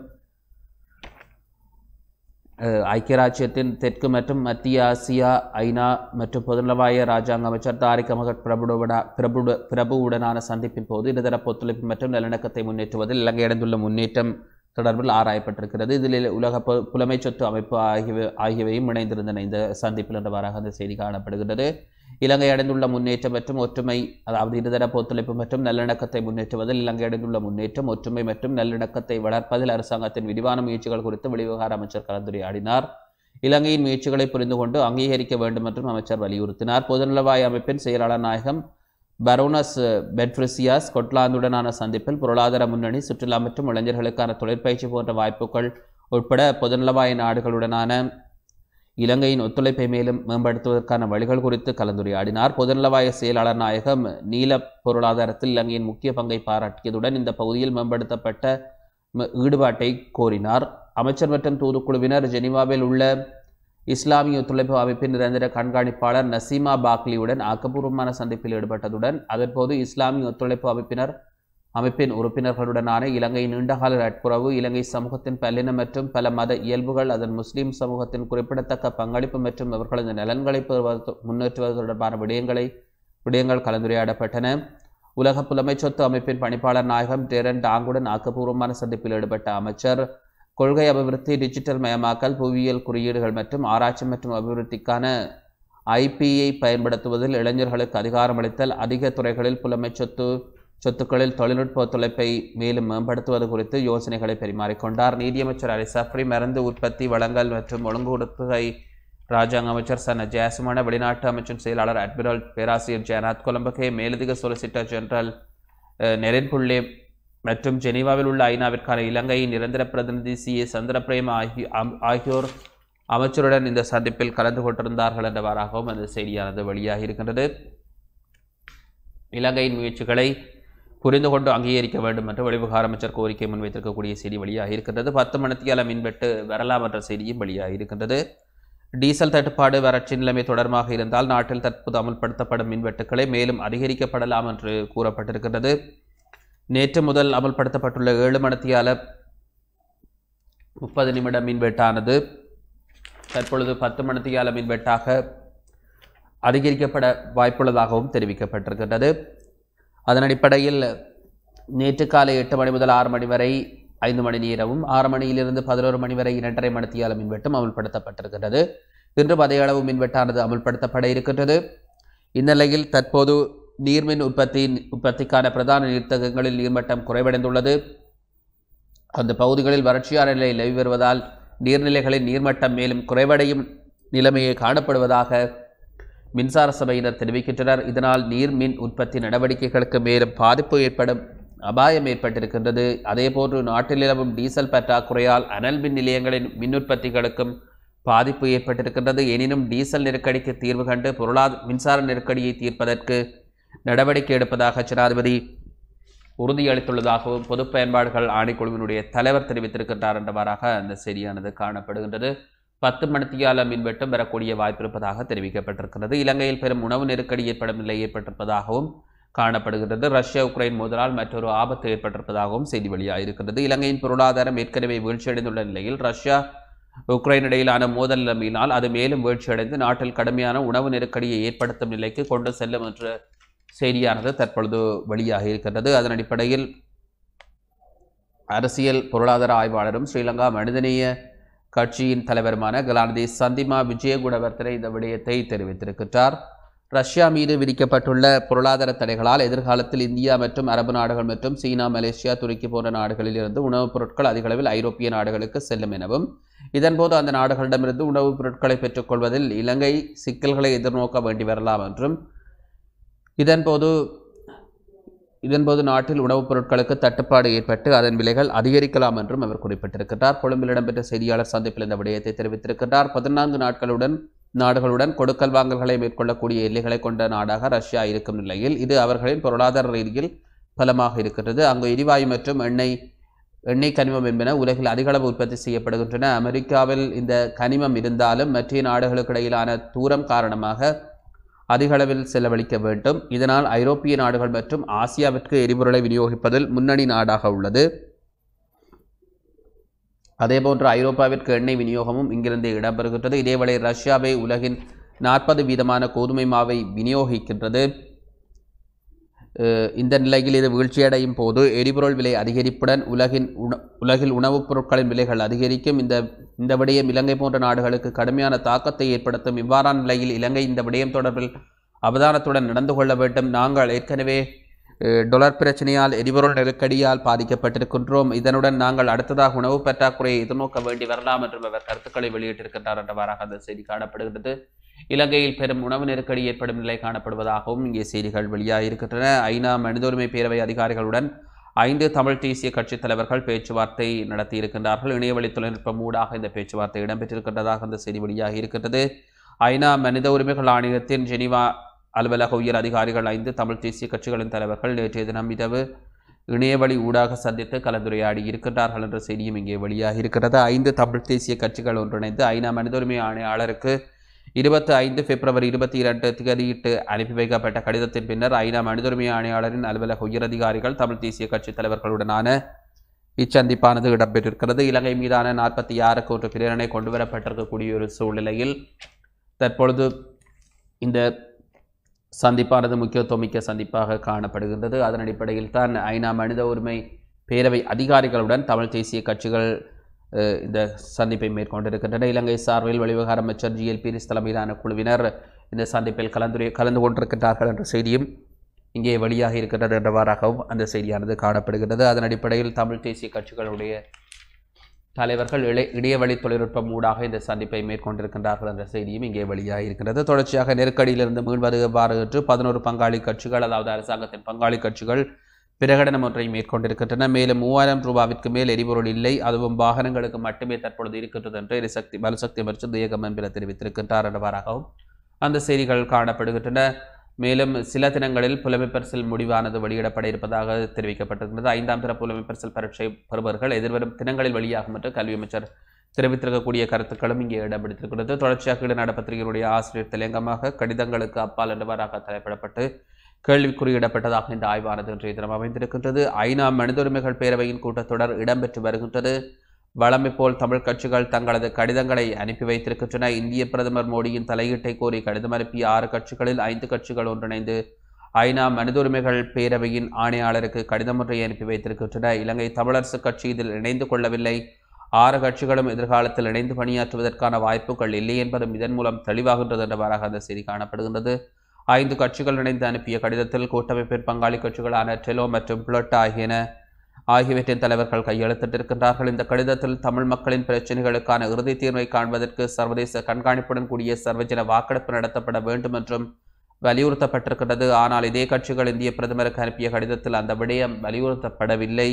ஐக்கிய ராஜ்யத்தின் தெற்கு மற்றும் மத்திய ஆசியா ஐநா மற்றும் பொதுநலவாய ராஜாங்க அமைச்சர் தாரிக் அமகத் பிரபுடவுடா பிரபுட பிரபுவுடனான சந்திப்பின் போது இருதரப்பு ஒத்துழைப்பு மற்றும் நல்லிணக்கத்தை முன்னேற்றுவதில் இலங்கை அடைந்துள்ள முன்னேற்றம் தொடர்பில் ஆராயப்பட்டிருக்கிறது இதில் உலக புலமை சொத்து அமைப்பு ஆகியவை ஆகியவையும் இணைந்திருந்தன இந்த சந்திப்பில் என்றவாறாக அந்த செய்தி காணப்படுகிறது இலங்கை அடைந்துள்ள முன்னேற்றம் மற்றும் ஒற்றுமை அதாவது இருதர ஒத்துழைப்பு மற்றும் நல்லிணக்கத்தை முன்னேற்றுவதில் இலங்கை அடைந்துள்ள முன்னேற்றம் ஒற்றுமை மற்றும் நல்லிணக்கத்தை வளர்ப்பதில் அரசாங்கத்தின் விரிவான முயற்சிகள் குறித்து வெளிவகார அமைச்சர் கலந்துரையாடினார் இலங்கையின் முயற்சிகளை புரிந்து கொண்டு அங்கீகரிக்க வேண்டும் என்றும் அமைச்சர் வலியுறுத்தினார் பொதுநலவாய் அமைப்பின் செயலாளர் நாயகம் பரோனஸ் பெட்ரிசியாஸ் ஸ்கொட்லாந்துடனான சந்திப்பில் பொருளாதார முன்னணி சுற்றுலா மற்றும் இளைஞர்களுக்கான தொழிற்பயிற்சி போன்ற வாய்ப்புகள் உட்பட பொதுநலவாய நாடுகளுடனான இலங்கையின் ஒத்துழைப்பை மேலும் மேம்படுத்துவதற்கான வழிகள் குறித்து கலந்துரையாடினார் பொதுநலவாய செயலாளர் நாயகம் நீல பொருளாதாரத்தில் இலங்கையின் முக்கிய பங்கை பாராட்டியதுடன் இந்த பகுதியில் மேம்படுத்தப்பட்ட ஈடுபாட்டை கோரினார் அமைச்சர் மற்றும் தூதுக்குழுவினர் ஜெனிவாவில் உள்ள இஸ்லாமிய ஒத்துழைப்பு அமைப்பின் நிரந்தர கண்காணிப்பாளர் நசீமா பாக்லியுடன் ஆக்கப்பூர்வமான சந்திப்பில் ஈடுபட்டதுடன் அதன்போது இஸ்லாமிய ஒத்துழைப்பு அமைப்பினர் அமைப்பின் உறுப்பினர்களுடனான இலங்கையின் நீண்டகால நட்புறவு இலங்கை சமூகத்தின் பல்லின மற்றும் பல மத இயல்புகள் அதன் முஸ்லீம் சமூகத்தின் குறிப்பிடத்தக்க பங்களிப்பு மற்றும் அவர்களது நலன்களை பெறுவது முன்னேற்றுவது தொடர்பான விடயங்களை விடயங்கள் கலந்துரையாடப்பட்டன உலக புலமைச்சொத்து அமைப்பின் பணிப்பாளர் நாயகம் டேரன் டாங்குடன் ஆக்கப்பூர்வமான சந்திப்பில் ஈடுபட்ட அமைச்சர் கொள்கை அபிவிருத்தி டிஜிட்டல் மயமாக்கல் புவியியல் குறியீடுகள் மற்றும் ஆராய்ச்சி மற்றும் அபிவிருத்திக்கான ஐபிஐ பயன்படுத்துவதில் இளைஞர்களுக்கு அதிகாரமளித்தல் அதிக துறைகளில் புலமை சொத்து சொத்துக்களில் தொழில்நுட்ப ஒத்துழைப்பை மேலும் மேம்படுத்துவது குறித்து யோசனைகளை பரிமாறிக்கொண்டார் நீதியமைச்சர் அலி சஃப்ரி மருந்து உற்பத்தி வழங்கல் மற்றும் ஒழுங்குடுத்துகை ராஜாங்க அமைச்சர் சன ஜெயசுமான வெளிநாட்டு அமைச்சர் செயலாளர் அட்மிரல் பேராசிரியர் ஜெயநாத் கொலம்புகே மேலதிக சொலிசிட்டர் ஜெனரல் நெரின்புள்ளே மற்றும் ஜெனீவாவில் உள்ள ஐநாவிற்கான இலங்கையின் நிரந்தர பிரதிநிதி சி ஏ சந்திரபிரேம ஆகிய ஆகியோர் அமைச்சருடன் இந்த சந்திப்பில் கலந்து கொண்டிருந்தார்கள் என்றவாறாகவும் அந்த செய்தியானது வெளியாகி இருக்கின்றது இலங்கையின் முயற்சிகளை புரிந்து கொண்டு அங்கீகரிக்க வேண்டும் என்று வெளிவிவகார அமைச்சர் கோரிக்கை முன்வைத்திருக்கக்கூடிய செய்தி வெளியாக இருக்கின்றது பத்து மணித்தியால மின்வெட்டு வரலாம் என்ற செய்தியும் வெளியாக இருக்கின்றது டீசல் தட்டுப்பாடு வறட்சி நிலைமை தொடர்பாக இருந்தால் நாட்டில் தற்போது அமல்படுத்தப்படும் மின்வெட்டுகளை மேலும் அதிகரிக்கப்படலாம் என்று கூறப்பட்டிருக்கின்றது நேற்று முதல் அமல்படுத்தப்பட்டுள்ள ஏழு மணத்தியால முப்பது நிமிட மின்வெட்டானது தற்பொழுது பத்து மணித்தியால மின்வெட்டாக அதிகரிக்கப்பட வாய்ப்புள்ளதாகவும் தெரிவிக்கப்பட்டிருக்கின்றது அதன் அடிப்படையில் நேற்று காலை எட்டு மணி முதல் ஆறு மணி வரை ஐந்து மணி நேரமும் ஆறு மணியிலிருந்து பதினோரு மணி வரை இரண்டரை மணித்தியால மின்வெட்டும் அமல்படுத்தப்பட்டிருக்கின்றது இன்றும் அதே அளவு மின்வெட்டானது அமல்படுத்தப்பட இருக்கின்றது இந்நிலையில் தற்போது நீர்மின் உற்பத்தி உற்பத்திக்கான பிரதான நீர்த்தகங்களில் நீர்மட்டம் குறைவடைந்துள்ளது அந்த பகுதிகளில் வறட்சியான நிலை நிலவி வருவதால் நீர்நிலைகளின் நீர்மட்டம் மேலும் குறைவடையும் நிலைமையை காணப்படுவதாக மின்சார சபையினர் தெரிவிக்கின்றனர் இதனால் நீர் மின் உற்பத்தி நடவடிக்கைகளுக்கு மேலும் பாதிப்பு ஏற்படும் அபாயம் ஏற்பட்டிருக்கின்றது அதேபோன்று நாட்டில் நிலவும் டீசல் பற்றாக்குறையால் அனல் மின் நிலையங்களின் மின் உற்பத்திகளுக்கும் பாதிப்பு ஏற்பட்டிருக்கின்றது எனினும் டீசல் நெருக்கடிக்கு தீர்வு கண்டு பொருளாதார மின்சார நெருக்கடியை தீர்ப்பதற்கு நடவடிக்கை எடுப்பதாக ஜனாதிபதி உறுதியளித்துள்ளதாகவும் பொது பயன்பாடுகள் ஆணைக்குழுவினுடைய தலைவர் தெரிவித்திருக்கின்றார் என்றவாறாக அந்த செய்தியானது காணப்படுகின்றது பத்து மணித்தியால மின்வெட்டும் பெறக்கூடிய வாய்ப்பு இருப்பதாக தெரிவிக்கப்பட்டிருக்கிறது இலங்கையில் பெரும் உணவு நெருக்கடி ஏற்படும் நிலை ஏற்பட்டிருப்பதாகவும் காணப்படுகிறது ரஷ்யா உக்ரைன் மோதலால் மற்றொரு ஆபத்து ஏற்பட்டிருப்பதாகவும் செய்தி வெளியாகியிருக்கிறது இலங்கையின் பொருளாதாரம் ஏற்கனவே வீழ்ச்சியடைந்துள்ள நிலையில் ரஷ்யா உக்ரைன் இடையிலான மோதல் நிலைமையினால் அது மேலும் வீழ்ச்சியடைந்து நாட்டில் கடுமையான உணவு நெருக்கடியை ஏற்படுத்தும் நிலைக்கு கொண்டு செல்லும் என்று செய்தியானது தற்பொழுது வெளியாகி இருக்கின்றது அதன் அடிப்படையில் அரசியல் பொருளாதார ஆய்வாளரும் ஸ்ரீலங்கா மனிதநேய கட்சியின் தலைவருமான கலாநிதி சந்திமா விஜயகுணவர்த்தனை இந்த விடயத்தை தெரிவித்திருக்கின்றார் ரஷ்யா மீது விதிக்கப்பட்டுள்ள பொருளாதார தடைகளால் எதிர்காலத்தில் இந்தியா மற்றும் அரபு நாடுகள் மற்றும் சீனா மலேசியா துருக்கி போன்ற நாடுகளில் இருந்து உணவுப் பொருட்கள் அதிகளவில் ஐரோப்பிய நாடுகளுக்கு செல்லும் எனவும் இதன்போது அந்த நாடுகளிடமிருந்து உணவுப் பொருட்களை பெற்றுக்கொள்வதில் இலங்கை சிக்கல்களை எதிர்நோக்க வேண்டி வரலாம் என்றும் இதன்போது இதன்போது நாட்டில் உணவுப் பொருட்களுக்கு தட்டுப்பாடு ஏற்பட்டு அதன் விலைகள் அதிகரிக்கலாம் என்றும் அவர் குறிப்பிட்டிருக்கிறார் கொழும்பில் இடம்பெற்ற செய்தியாளர் சந்திப்பில் இந்த விடயத்தை தெரிவித்திருக்கிறார் பதினான்கு நாட்களுடன் நாடுகளுடன் கொடுக்கல் வாங்கல்களை மேற்கொள்ளக்கூடிய எல்லைகளை கொண்ட நாடாக ரஷ்யா இருக்கும் நிலையில் இது அவர்களின் பொருளாதார ரீதியில் பலமாக இருக்கிறது அங்கு எரிவாயு மற்றும் எண்ணெய் எண்ணெய் கனிமம் என்பன உலகில் அதிகளவு உற்பத்தி செய்யப்படுகின்றன அமெரிக்காவில் இந்த கனிமம் இருந்தாலும் மற்ற நாடுகளுக்கு இடையிலான தூரம் காரணமாக அதிகளவில் செலவழிக்க வேண்டும் இதனால் ஐரோப்பிய நாடுகள் மற்றும் ஆசியாவிற்கு எரிபொருளை விநியோகிப்பதில் முன்னணி நாடாக உள்ளது அதேபோன்று ஐரோப்பாவிற்கு எண்ணெய் விநியோகமும் இங்கிருந்து இடம்பெறுகின்றது இதேவேளை ரஷ்யாவை உலகின் நாற்பது வீதமான கோதுமை மாவை விநியோகிக்கின்றது இந்த நிலையில் இது வீழ்ச்சியடையும் போது எரிபொருள் விலை அதிகரிப்புடன் உலகின் உண உலகில் உணவுப் பொருட்களின் விலைகள் அதிகரிக்கும் இந்த இந்த விடயம் இலங்கை போன்ற நாடுகளுக்கு கடுமையான தாக்கத்தை ஏற்படுத்தும் இவ்வாறான நிலையில் இலங்கை இந்த விடயம் தொடர்பில் அவதானத்துடன் நடந்து கொள்ள வேண்டும் நாங்கள் ஏற்கனவே டொலர் பிரச்சனையால் எரிபொருள் நெருக்கடியால் பாதிக்கப்பட்டிருக்கின்றோம் இதனுடன் நாங்கள் அடுத்ததாக உணவு பற்றாக்குறையை எதிர்நோக்க வேண்டி வரலாம் என்றும் அவர் கருத்துக்களை வெளியிட்டிருக்கின்றார் என்றவாறாக அந்த செய்தி காணப்படுகிறது இலங்கையில் பெரும் உணவு நெருக்கடி ஏற்படும் நிலை காணப்படுவதாகவும் இங்கே செய்திகள் வெளியாகியிருக்கின்றன ஐநா மனித உரிமை பேரவை அதிகாரிகளுடன் ஐந்து தமிழ் தேசிய கட்சித் தலைவர்கள் பேச்சுவார்த்தை நடத்தியிருக்கின்றார்கள் இணையவழி தொழில்நுட்பம் ஊடாக இந்த பேச்சுவார்த்தை இடம்பெற்றிருக்கின்றதாக அந்த செய்தி வெளியாக இருக்கின்றது ஐநா மனித உரிமைகள் ஆணையத்தின் ஜெனிவா அலுவலக உயர் அதிகாரிகள் ஐந்து தமிழ் தேசிய கட்சிகளின் தலைவர்கள் நேற்றைய தினம் இரவு இணையவழி ஊடாக சந்தித்து கலந்துரையாடி இருக்கின்றார்கள் என்ற செய்தியும் இங்கே வெளியாக இருக்கிறது ஐந்து தமிழ் தேசிய கட்சிகள் ஒன்றிணைந்து ஐநா மனித உரிமை ஆணையாளருக்கு இருபத்தி ஐந்து பிப்ரவரி இருபத்தி இரண்டு திகதியிட்டு அனுப்பி வைக்கப்பட்ட கடிதத்தின் பின்னர் ஐநா மனிதுரிமை ஆணையாளரின் அலுவலக உயரதிகாரிகள் தமிழ் தேசிய கட்சி தலைவர்களுடனான இச்சந்திப்பானது இடம்பெற்றிருக்கிறது இலங்கை மீதான நாற்பத்தி ஆறுக்கு ஒரு பிரேரணை கொண்டுவரப்பட்டிருக்கக்கூடிய ஒரு சூழ்நிலையில் தற்பொழுது இந்த சந்திப்பானது முக்கியத்துவமிக்க சந்திப்பாக காணப்படுகின்றது அதன் அடிப்படையில் தான் ஐநா மனித உரிமை பேரவை அதிகாரிகளுடன் தமிழ் தேசிய கட்சிகள் இந்த சந்திப்பை மேற்கொண்டிருக்கின்றன இலங்கை சார்பில் வெளிவகார அமைச்சர் ஜிஎல் பீரிஸ் தலைமையிலான குழுவினர் இந்த சந்திப்பில் கலந்துரை கலந்து கொண்டிருக்கின்றார்கள் என்ற செய்தியும் இங்கே வெளியாக இருக்கின்றது என்றவாறாகவும் அந்த செய்தியானது காணப்படுகிறது அதன் அடிப்படையில் தமிழ் தேசிய கட்சிகளுடைய தலைவர்கள் இளைய இணையவழி தொழில்நுட்பம் ஊடாக இந்த சந்திப்பை மேற்கொண்டிருக்கின்றார்கள் என்ற செய்தியும் இங்கே வெளியாக இருக்கின்றது தொடர்ச்சியாக நெருக்கடியிலிருந்து மீள் எவ்வாறு என்று பதினோரு பங்காளி கட்சிகள் அதாவது அரசாங்கத்தின் பங்காளி கட்சிகள் பிரகடனம் ஒன்றை மேற்கொண்டிருக்கின்றன மேலும் மூவாயிரம் ரூபாவிற்கு மேல் எரிபொருள் இல்லை அதுவும் வாகனங்களுக்கு மட்டுமே தற்பொழுது இருக்கின்றது என்று எரிசக்தி பலசக்தி அமைச்சர் தேகமம்பிர தெரிவித்திருக்கின்றார் என்பவராகவும் அந்த செய்திகள் காணப்படுகின்றன மேலும் சில தினங்களில் புலமைப்பரிசல் முடிவானது வெளியிடப்பட இருப்பதாக தெரிவிக்கப்பட்டிருக்கிறது ஐந்தாம் தர புலமைப்பரிசல் பரீட்சை பெறுபவர்கள் எதிர்வரும் தினங்களில் வெளியாகும் என்று கல்வி அமைச்சர் தெரிவித்திருக்கக்கூடிய கருத்துக்களும் இங்கே இடம் தொடர்ச்சியாக இடநாடு பத்திரிகையினுடைய ஆசிரியர் தலையங்கமாக கடிதங்களுக்கு அப்பால் என்றவாறாக தலைப்படப்பட்டு கேள்விக்குறியிடப்பட்டதாக இந்த ஆய்வானது இன்றைய தினம் அமைந்திருக்கின்றது ஐநா மனித உரிமைகள் பேரவையின் கூட்டத்தொடர் இடம்பெற்று வருகின்றது வளமை போல் தமிழ் கட்சிகள் தங்களது கடிதங்களை அனுப்பி வைத்திருக்கின்றன இந்திய பிரதமர் மோடியின் தலையீட்டை கோரி கடிதம் அனுப்பிய ஆறு கட்சிகளில் ஐந்து கட்சிகள் ஒன்றிணைந்து ஐநா மனித உரிமைகள் பேரவையின் ஆணையாளருக்கு கடிதம் ஒன்றை அனுப்பி வைத்திருக்கின்றன இலங்கை தமிழரசு கட்சி இதில் இணைந்து கொள்ளவில்லை ஆறு கட்சிகளும் எதிர்காலத்தில் இணைந்து பணியாற்றுவதற்கான வாய்ப்புகள் இல்லை என்பதும் இதன் மூலம் தெளிவாகின்றது என்றவாறாக அந்த செய்தி காணப்படுகின்றது ஐந்து கட்சிகள் இணைந்து அனுப்பிய கடிதத்தில் கூட்டமைப்பின் பங்காளி கட்சிகளான டெலோ மற்றும் புளட் ஆகியன ஆகியவற்றின் தலைவர்கள் கையெழுத்திட்டிருக்கின்றார்கள் இந்த கடிதத்தில் தமிழ் மக்களின் பிரச்சினைகளுக்கான இறுதி தீர்வை காண்பதற்கு சர்வதேச கண்காணிப்புடன் கூடிய சர்வஜன வாக்கெடுப்பு நடத்தப்பட வேண்டும் என்றும் வலியுறுத்தப்பட்டிருக்கின்றது ஆனால் இதே கட்சிகள் இந்திய பிரதமருக்கு அனுப்பிய கடிதத்தில் அந்த விடயம் வலியுறுத்தப்படவில்லை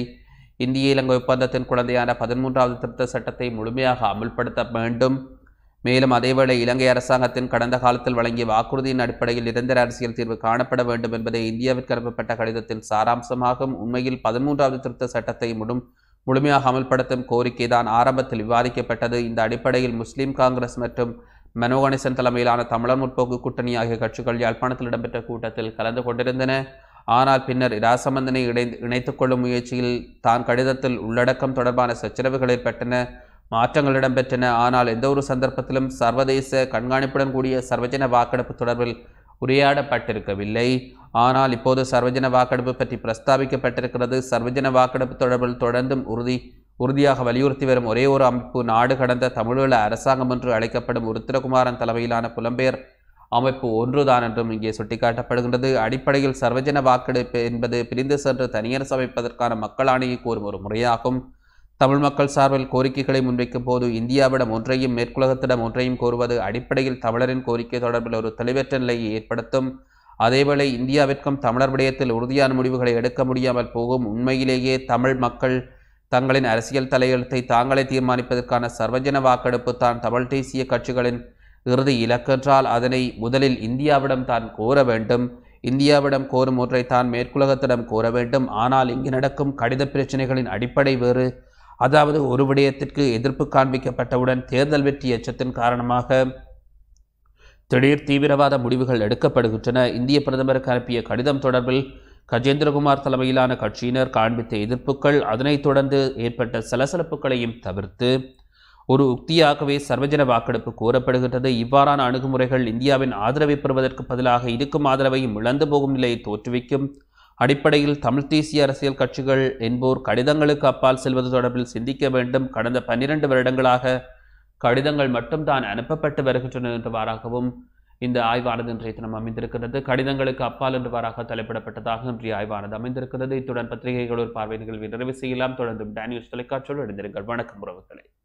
இந்திய இலங்கை ஒப்பந்தத்தின் குழந்தையான பதிமூன்றாவது திருத்த சட்டத்தை முழுமையாக அமுல்படுத்த வேண்டும் மேலும் அதேவேளை இலங்கை அரசாங்கத்தின் கடந்த காலத்தில் வழங்கிய வாக்குறுதியின் அடிப்படையில் நிரந்தர அரசியல் தீர்வு காணப்பட வேண்டும் என்பதை இந்தியாவிற்கு அனுப்பப்பட்ட கடிதத்தின் சாராம்சமாகும் உண்மையில் பதிமூன்றாவது திருத்த சட்டத்தை முடும் முழுமையாக அமல்படுத்தும் கோரிக்கைதான் ஆரம்பத்தில் விவாதிக்கப்பட்டது இந்த அடிப்படையில் முஸ்லீம் காங்கிரஸ் மற்றும் மனோகணேசன் தலைமையிலான தமிழர் முற்போக்கு கூட்டணி ஆகிய கட்சிகள் யாழ்ப்பாணத்தில் இடம்பெற்ற கூட்டத்தில் கலந்து கொண்டிருந்தன ஆனால் பின்னர் இராசமந்தனை இணைத்துக் இணைத்துக்கொள்ளும் முயற்சியில் தான் கடிதத்தில் உள்ளடக்கம் தொடர்பான சச்சரவுகள் ஏற்பட்டன மாற்றங்கள் இடம்பெற்றன ஆனால் எந்த ஒரு சந்தர்ப்பத்திலும் சர்வதேச கண்காணிப்புடன் கூடிய சர்வஜன வாக்கெடுப்பு தொடர்பில் உரையாடப்பட்டிருக்கவில்லை ஆனால் இப்போது சர்வஜன வாக்கெடுப்பு பற்றி பிரஸ்தாபிக்கப்பட்டிருக்கிறது சர்வஜன வாக்கெடுப்பு தொடர்பில் தொடர்ந்தும் உறுதி உறுதியாக வலியுறுத்தி வரும் ஒரே ஒரு அமைப்பு நாடு கடந்த தமிழீழ அரசாங்கம் என்று அழைக்கப்படும் உருத்திரகுமாரன் தலைமையிலான புலம்பெயர் அமைப்பு ஒன்றுதான் என்றும் இங்கே சுட்டிக்காட்டப்படுகின்றது அடிப்படையில் சர்வஜன வாக்கெடுப்பு என்பது பிரிந்து சென்று தனியரசு அமைப்பதற்கான ஆணையை கூறும் ஒரு முறையாகும் தமிழ் மக்கள் சார்பில் கோரிக்கைகளை முன்வைக்கும் போது இந்தியாவிடம் ஒன்றையும் மேற்குலகத்திடம் ஒன்றையும் கோருவது அடிப்படையில் தமிழரின் கோரிக்கை தொடர்பில் ஒரு தெளிவற்ற நிலையை ஏற்படுத்தும் அதேவேளை இந்தியாவிற்கும் தமிழர் விடயத்தில் உறுதியான முடிவுகளை எடுக்க முடியாமல் போகும் உண்மையிலேயே தமிழ் மக்கள் தங்களின் அரசியல் தலையெழுத்தை தாங்களே தீர்மானிப்பதற்கான சர்வஜன வாக்கெடுப்பு தான் தமிழ் தேசிய கட்சிகளின் இறுதி இலக்கென்றால் அதனை முதலில் இந்தியாவிடம் தான் கோர வேண்டும் இந்தியாவிடம் கோரும் ஒன்றை தான் மேற்குலகத்திடம் கோர வேண்டும் ஆனால் இங்கு நடக்கும் கடித பிரச்சனைகளின் அடிப்படை வேறு அதாவது ஒரு விடயத்திற்கு எதிர்ப்பு காண்பிக்கப்பட்டவுடன் தேர்தல் வெற்றி எச்சத்தின் காரணமாக திடீர் தீவிரவாத முடிவுகள் எடுக்கப்படுகின்றன இந்திய பிரதமருக்கு அனுப்பிய கடிதம் தொடர்பில் கஜேந்திரகுமார் தலைமையிலான கட்சியினர் காண்பித்த எதிர்ப்புகள் அதனைத் தொடர்ந்து ஏற்பட்ட சலசலப்புகளையும் தவிர்த்து ஒரு உக்தியாகவே சர்வஜன வாக்கெடுப்பு கோரப்படுகின்றது இவ்வாறான அணுகுமுறைகள் இந்தியாவின் ஆதரவை பெறுவதற்கு பதிலாக இருக்கும் ஆதரவையும் இழந்து போகும் நிலையை தோற்றுவிக்கும் அடிப்படையில் தமிழ் தேசிய அரசியல் கட்சிகள் என்போர் கடிதங்களுக்கு அப்பால் செல்வது தொடர்பில் சிந்திக்க வேண்டும் கடந்த பன்னிரண்டு வருடங்களாக கடிதங்கள் மட்டும் தான் அனுப்பப்பட்டு வருகின்றன என்றவாறாகவும் இந்த ஆய்வானது இன்றைய தினம் அமைந்திருக்கிறது கடிதங்களுக்கு அப்பால் என்றவாறாக தலைப்பிடப்பட்டதாக இன்றைய ஆய்வானது அமைந்திருக்கிறது இத்துடன் பத்திரிகைகள் ஒரு பார்வை நிகழ்வு நிறைவு செய்யலாம் தொடர்ந்து டேனியூஸ் தொலைக்காட்சியோடு இணைந்திருங்கள் வணக்கம் உறவுகளை